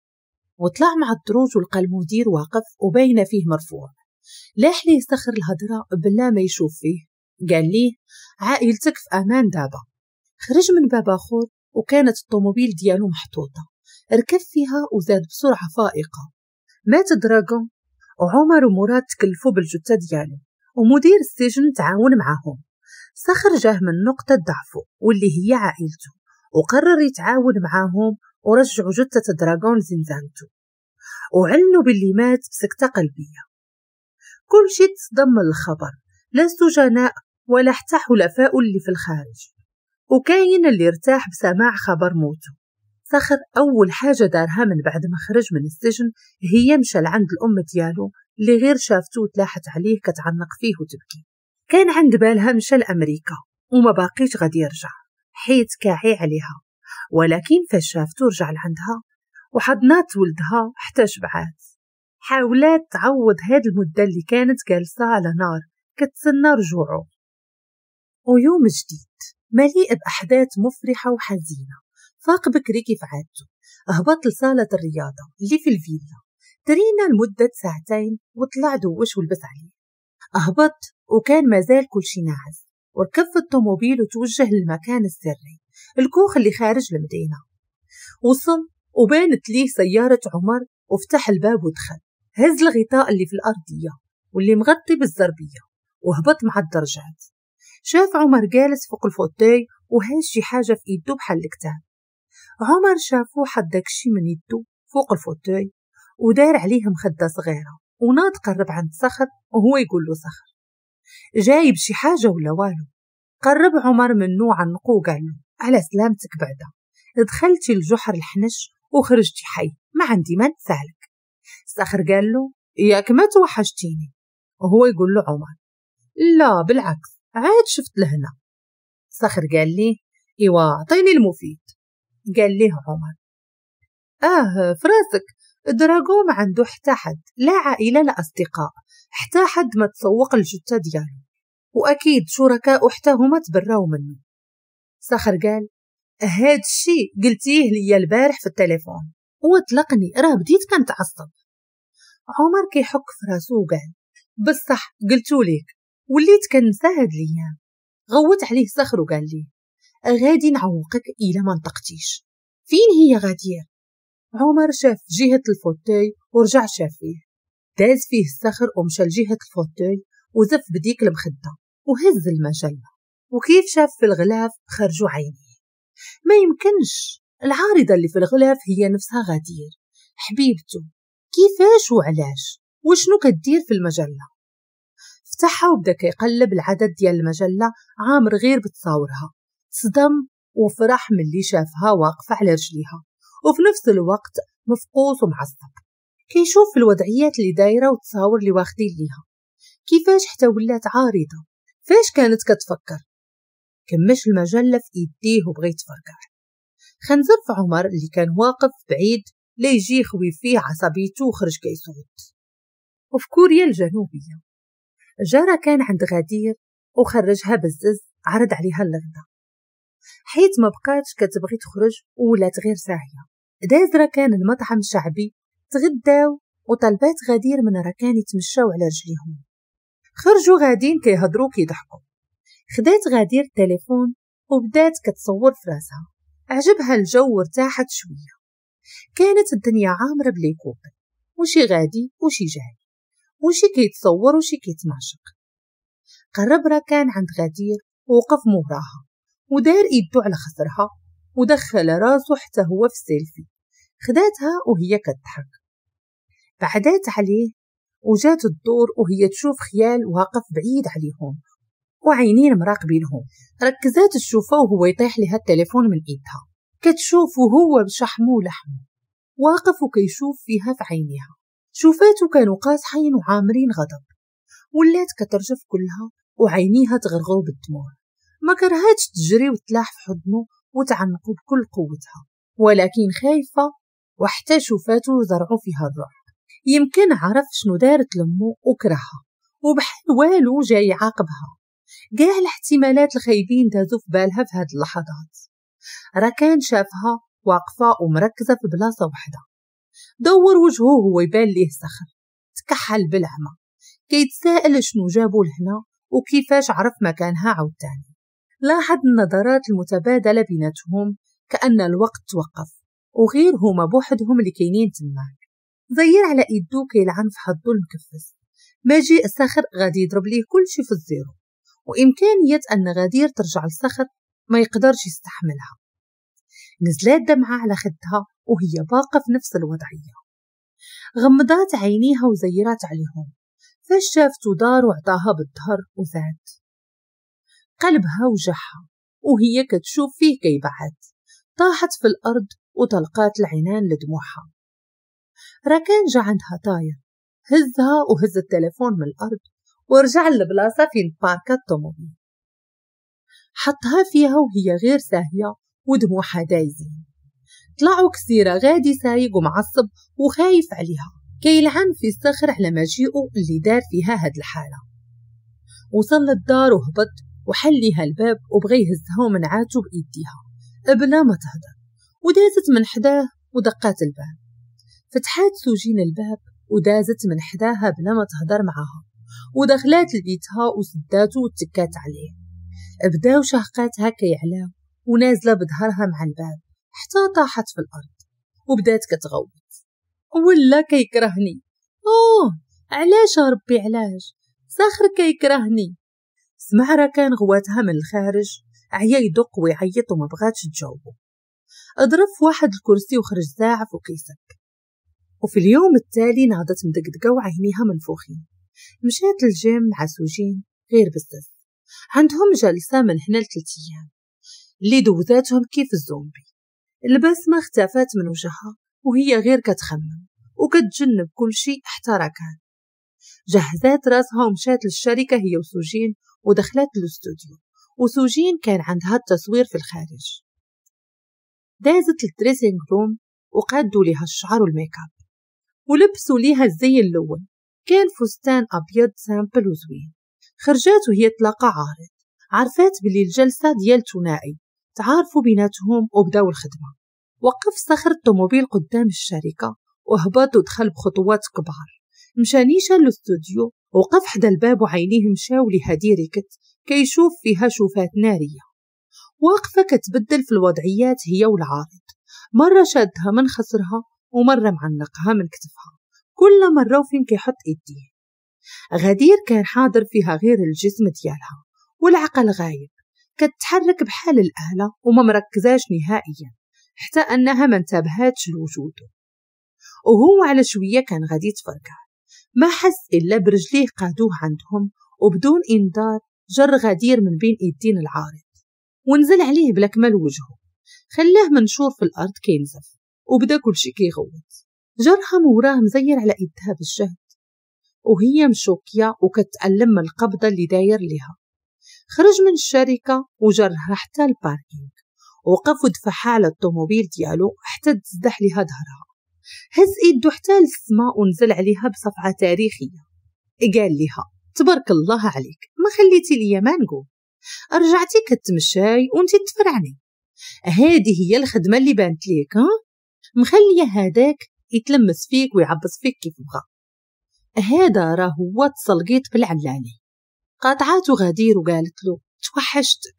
وطلع مع الدروج المدير واقف وبين فيه مرفوع لاح ليه صخر الهضرة بلا ما يشوف فيه قال لي عائلتك في أمان دابا خرج من باب آخر وكانت الطوموبيل ديالو محطوطة ركب فيها وزاد بسرعة فائقة مات دراغون وعمر ومراد تكلفوا بالجثة ديالو ومدير السجن تعاون معاهم سخر جاه من نقطة ضعفه واللي هي عائلته وقرر يتعاون معاهم ورجعوا جثة دراغون لزنزانته وعلنوا باللي مات بسكتة قلبية كل شي تصدم من الخبر لا سجناء ولا حتى حلفاء اللي في الخارج وكاين اللي ارتاح بسماع خبر موته صخر أول حاجة دارها من بعد ما خرج من السجن هي مشى لعند الأم ديالو اللي غير شافتو وتلاحت عليه كتعنق فيه وتبكي كان عند بالها مشى لأمريكا وما باقيش غادي يرجع حيت كاعي عليها ولكن فاش شافتو رجع لعندها وحضنات ولدها حتى شبعات حاولات تعوض هاد المدة اللي كانت جالسة على نار كتسنى رجوعه ويوم جديد مليء بأحداث مفرحة وحزينة فاق بكري كيف عادته هبط لصالة الرياضة اللي في الفيلا ترينا لمدة ساعتين وطلع دوش ولبس عليه أهبط وكان مازال كل شي ناعس وركب في الطوموبيل وتوجه للمكان السري الكوخ اللي خارج المدينة وصل وبانت ليه سيارة عمر وفتح الباب ودخل هز الغطاء اللي في الأرضية واللي مغطي بالزربية وهبط مع الدرجات شاف عمر جالس فوق الفوتي وهز شي حاجة في إيده بحال الكتاب عمر شافو حدك داكشي من يدو فوق الفوتوي ودار عليه مخدة صغيرة وناد قرب عند صخر وهو يقول له صخر جايب شي حاجة ولا والو قرب عمر منو عنقو وقال له على سلامتك بعدا دخلتي لجحر الحنش وخرجتي حي ما عندي ما نسالك صخر قال له ياك ما توحشتيني وهو يقول له عمر لا بالعكس عاد شفت لهنا صخر قال لي ايوا عطيني المفيد قال له عمر آه فراسك راسك ما عنده حتى حد لا عائلة لا أصدقاء حتى حد ما تسوق الجثة ديالو وأكيد شركاء حتى هما تبراو منه سخر قال هاد الشي قلتيه ليا البارح في التليفون وطلقني راه بديت كنتعصب عمر كيحك في راسو وقال بصح قلتو ليك وليت كننسى هاد ليا غوت عليه صخر وقال لي غادي نعوقك إلى ما نطقتيش فين هي غادية عمر شاف جهة الفوتوي ورجع شاف فيه داز فيه الصخر ومشى لجهة الفوتوي وزف بديك المخدة وهز المجلة وكيف شاف في الغلاف خرجوا عينيه ما يمكنش العارضة اللي في الغلاف هي نفسها غدير حبيبته كيفاش وعلاش وشنو كدير في المجلة فتحها وبدا كيقلب العدد ديال المجلة عامر غير بتصاورها صدم وفرح من اللي شافها واقفة على رجليها وفي نفس الوقت مفقوس ومعصب كيشوف الوضعيات اللي دايرة وتصاور اللي واخدين ليها كيفاش حتى ولات عارضة فاش كانت كتفكر كمش المجلة في إيديه وبغى يتفرقع خنزر في عمر اللي كان واقف بعيد ليجي خوي يخوي فيه عصبيته وخرج كيصوت وفي كوريا الجنوبية جارة كان عند غدير وخرجها بزز عرض عليها الغدا حيت ما بقاتش كتبغي تخرج ولات غير ساهية داز ركان المطعم شعبي تغداو وطلبات غدير من ركان يتمشاو على رجليهم خرجوا غادين كيهضروا كيضحكوا خدات غدير التليفون وبدات كتصور في راسها عجبها الجو وارتاحت شوية كانت الدنيا عامرة بليكوب وشي غادي وشي جاي وشي كيتصور وشي كيتمعشق قرب ركان عند غدير ووقف موراها ودار إيدو على خصرها ودخل راسو حتى هو في السيلفي خداتها وهي كتضحك بعدات عليه وجات الدور وهي تشوف خيال واقف بعيد عليهم وعينين مراقبينهم ركزات تشوفه وهو يطيح لها التليفون من ايدها كتشوف وهو بشحمو لحمو واقف وكيشوف فيها في عينيها شوفاتو كانوا قاصحين وعامرين غضب ولات كترجف كلها وعينيها تغرغر بالدموع ما كرهتش تجري وتلاح في حضنه وتعنقه بكل قوتها ولكن خايفة وحتى شوفاته زرعو فيها الرعب يمكن عرف شنو دارت لمو وكرهها وبحال والو جاي يعاقبها كاع الاحتمالات الخايبين دازو في بالها في هاد اللحظات راكان كان شافها واقفة ومركزة في بلاصة وحدة دور وجهه هو يبان ليه سخر تكحل بالعمى كيتساءل شنو جابو لهنا وكيفاش عرف مكانها عاوتاني لاحظ النظرات المتبادلة بيناتهم كأن الوقت توقف هما بوحدهم اللي كاينين تماك زير على إيدو كيلعن في حظو المكفس ماجي الصخر غادي يضرب ليه كل شي في الزيرو وإمكانية أن غادير ترجع للصخر ما يقدرش يستحملها نزلات دمعة على خدها وهي باقة في نفس الوضعية غمضات عينيها وزيرات عليهم فاش شافت دار وعطاها بالظهر وزاد قلبها وجعها وهي كتشوف فيه كيبعد طاحت في الأرض وطلقات العنان لدموعها راكان جا عندها طاير هزها وهز التلفون من الأرض ورجع للبلاصة فين باركا الطوموبيل حطها فيها وهي غير ساهية ودموعها دايزين طلعوا كثيرة غادي سايق ومعصب وخايف عليها كيلعن في الصخر على مجيئه اللي دار فيها هاد الحالة وصل للدار وهبط وحل ليها الباب وبغى يهزها ومنعاتو بإيديها بلا ما تهدر ودازت من حداه ودقات الباب فتحات سوجين الباب ودازت من حداها بلا ما تهدر معاها ودخلات لبيتها وسداته وتكات عليه بداو شهقاتها كيعلاو ونازلة بظهرها مع الباب حتى طاحت في الأرض وبدات كتغوت ولا كيكرهني أوه علاش ربي علاش ساخر كيكرهني سمعها كان غواتها من الخارج عيا يدق ويعيط وما بغاتش تجاوبه اضرب واحد الكرسي وخرج زاعف وكيسك وفي اليوم التالي نهضت مدقدقة وعينيها منفوخين مشات للجيم مع سوجين غير بزاف عندهم جلسة من هنا لثلاث أيام اللي دوزاتهم كيف الزومبي البسمة اختفت من وجهها وهي غير كتخمم وكتجنب كل شيء حتى راكان جهزات راسها ومشات للشركة هي وسوجين ودخلت الاستوديو وسوجين كان عندها التصوير في الخارج دازت الدريسينج روم وقادوا لها الشعر والميك اب ولبسوا ليها الزي اللون كان فستان أبيض سامبل وزوين خرجات وهي تلاقى عارض عرفات بلي الجلسة ديال ثنائي تعارفوا بيناتهم وبداو الخدمة وقف صخر الطوموبيل قدام الشركة وهبط ودخل بخطوات كبار مشى نيشان للاستوديو وقف حدا الباب وعينيه مشاو لهدير كت كيشوف فيها شوفات نارية واقفة كتبدل في الوضعيات هي والعارض مرة شادها من خصرها ومرة معنقها من كتفها كل مرة وفين كيحط إيديه غدير كان حاضر فيها غير الجسم ديالها والعقل غايب كتحرك بحال الآلة وما مركزاش نهائيا حتى أنها ما انتبهتش لوجوده وهو على شوية كان غادي يتفركع ما حس إلا برجليه قادوه عندهم وبدون إنذار جر غدير من بين إيدين العارض ونزل عليه بلكمل وجهه خلاه منشور في الأرض كينزف وبدا كل شي كيغوت جرها موراه مزير على إيدها بالجهد وهي مشوكية وكتألم من القبضة اللي داير لها خرج من الشركة وجرها حتى الباركينغ وقف ودفعها على الطوموبيل ديالو حتى تزدح لها ظهرها هز إيده حتى للسماء ونزل عليها بصفعة تاريخية قال لها تبارك الله عليك ما خليتي ليا نقول رجعتي كتمشاي وانت تفرعني هذه هي الخدمة اللي بانت ليك ها مخلية هذاك يتلمس فيك ويعبس فيك كيف بغا هذا راه هو تسلقيط بالعلاني قاطعاتو غدير وقالت له توحشتك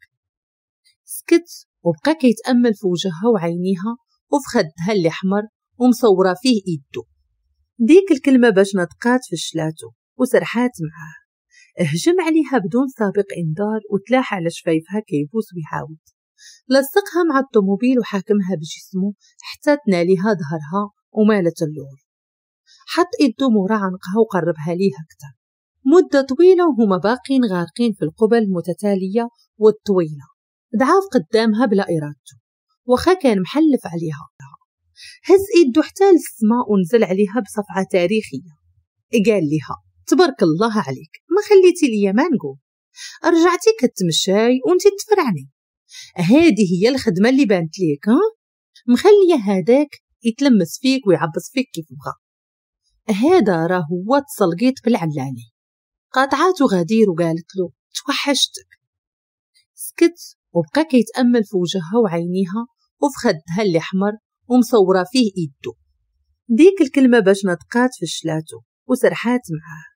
سكت وبقى كيتأمل في وجهها وعينيها وفي خدها اللي حمر ومصورة فيه إيدو ديك الكلمة باش نطقات في الشلاتو وسرحات معاه اهجم عليها بدون سابق إنذار وتلاح على شفايفها كيبوس ويعاود لصقها مع الطوموبيل وحاكمها بجسمه حتى تناليها ظهرها ومالت اللور حط إيدو مورا عنقها وقربها ليها أكتر مدة طويلة وهما باقين غارقين في القبل المتتالية والطويلة دعاف قدامها بلا إرادته وخا كان محلف عليها هز إيده حتى للسماء ونزل عليها بصفعة تاريخية قال لها تبارك الله عليك ما خليتي ليا ما نقول رجعتي كتمشاي وانت تفرعني هذه هي الخدمة اللي بانت ليك ها مخلية هذاك يتلمس فيك ويعبس فيك كيف بغا هذا راه هو تسلقيط بالعلاني قاطعاتو غدير وقالت له توحشتك سكت وبقى كيتأمل في وجهها وعينيها وفي خدها اللي حمر ومصورة فيه إيدو ديك الكلمة باش نطقات في الشلاتو وسرحات معاه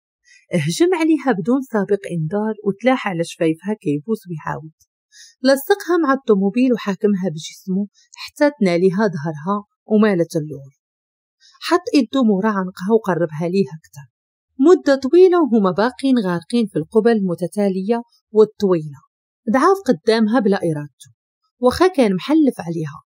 اهجم عليها بدون سابق إنذار وتلاح على شفايفها كيبوس ويعاود لصقها مع الطوموبيل وحاكمها بجسمه حتى تناليها ظهرها ومالت اللور حط إيدو مورا عنقها وقربها ليها أكتر مدة طويلة وهما باقين غارقين في القبل المتتالية والطويلة دعاف قدامها بلا إرادته وخا كان محلف عليها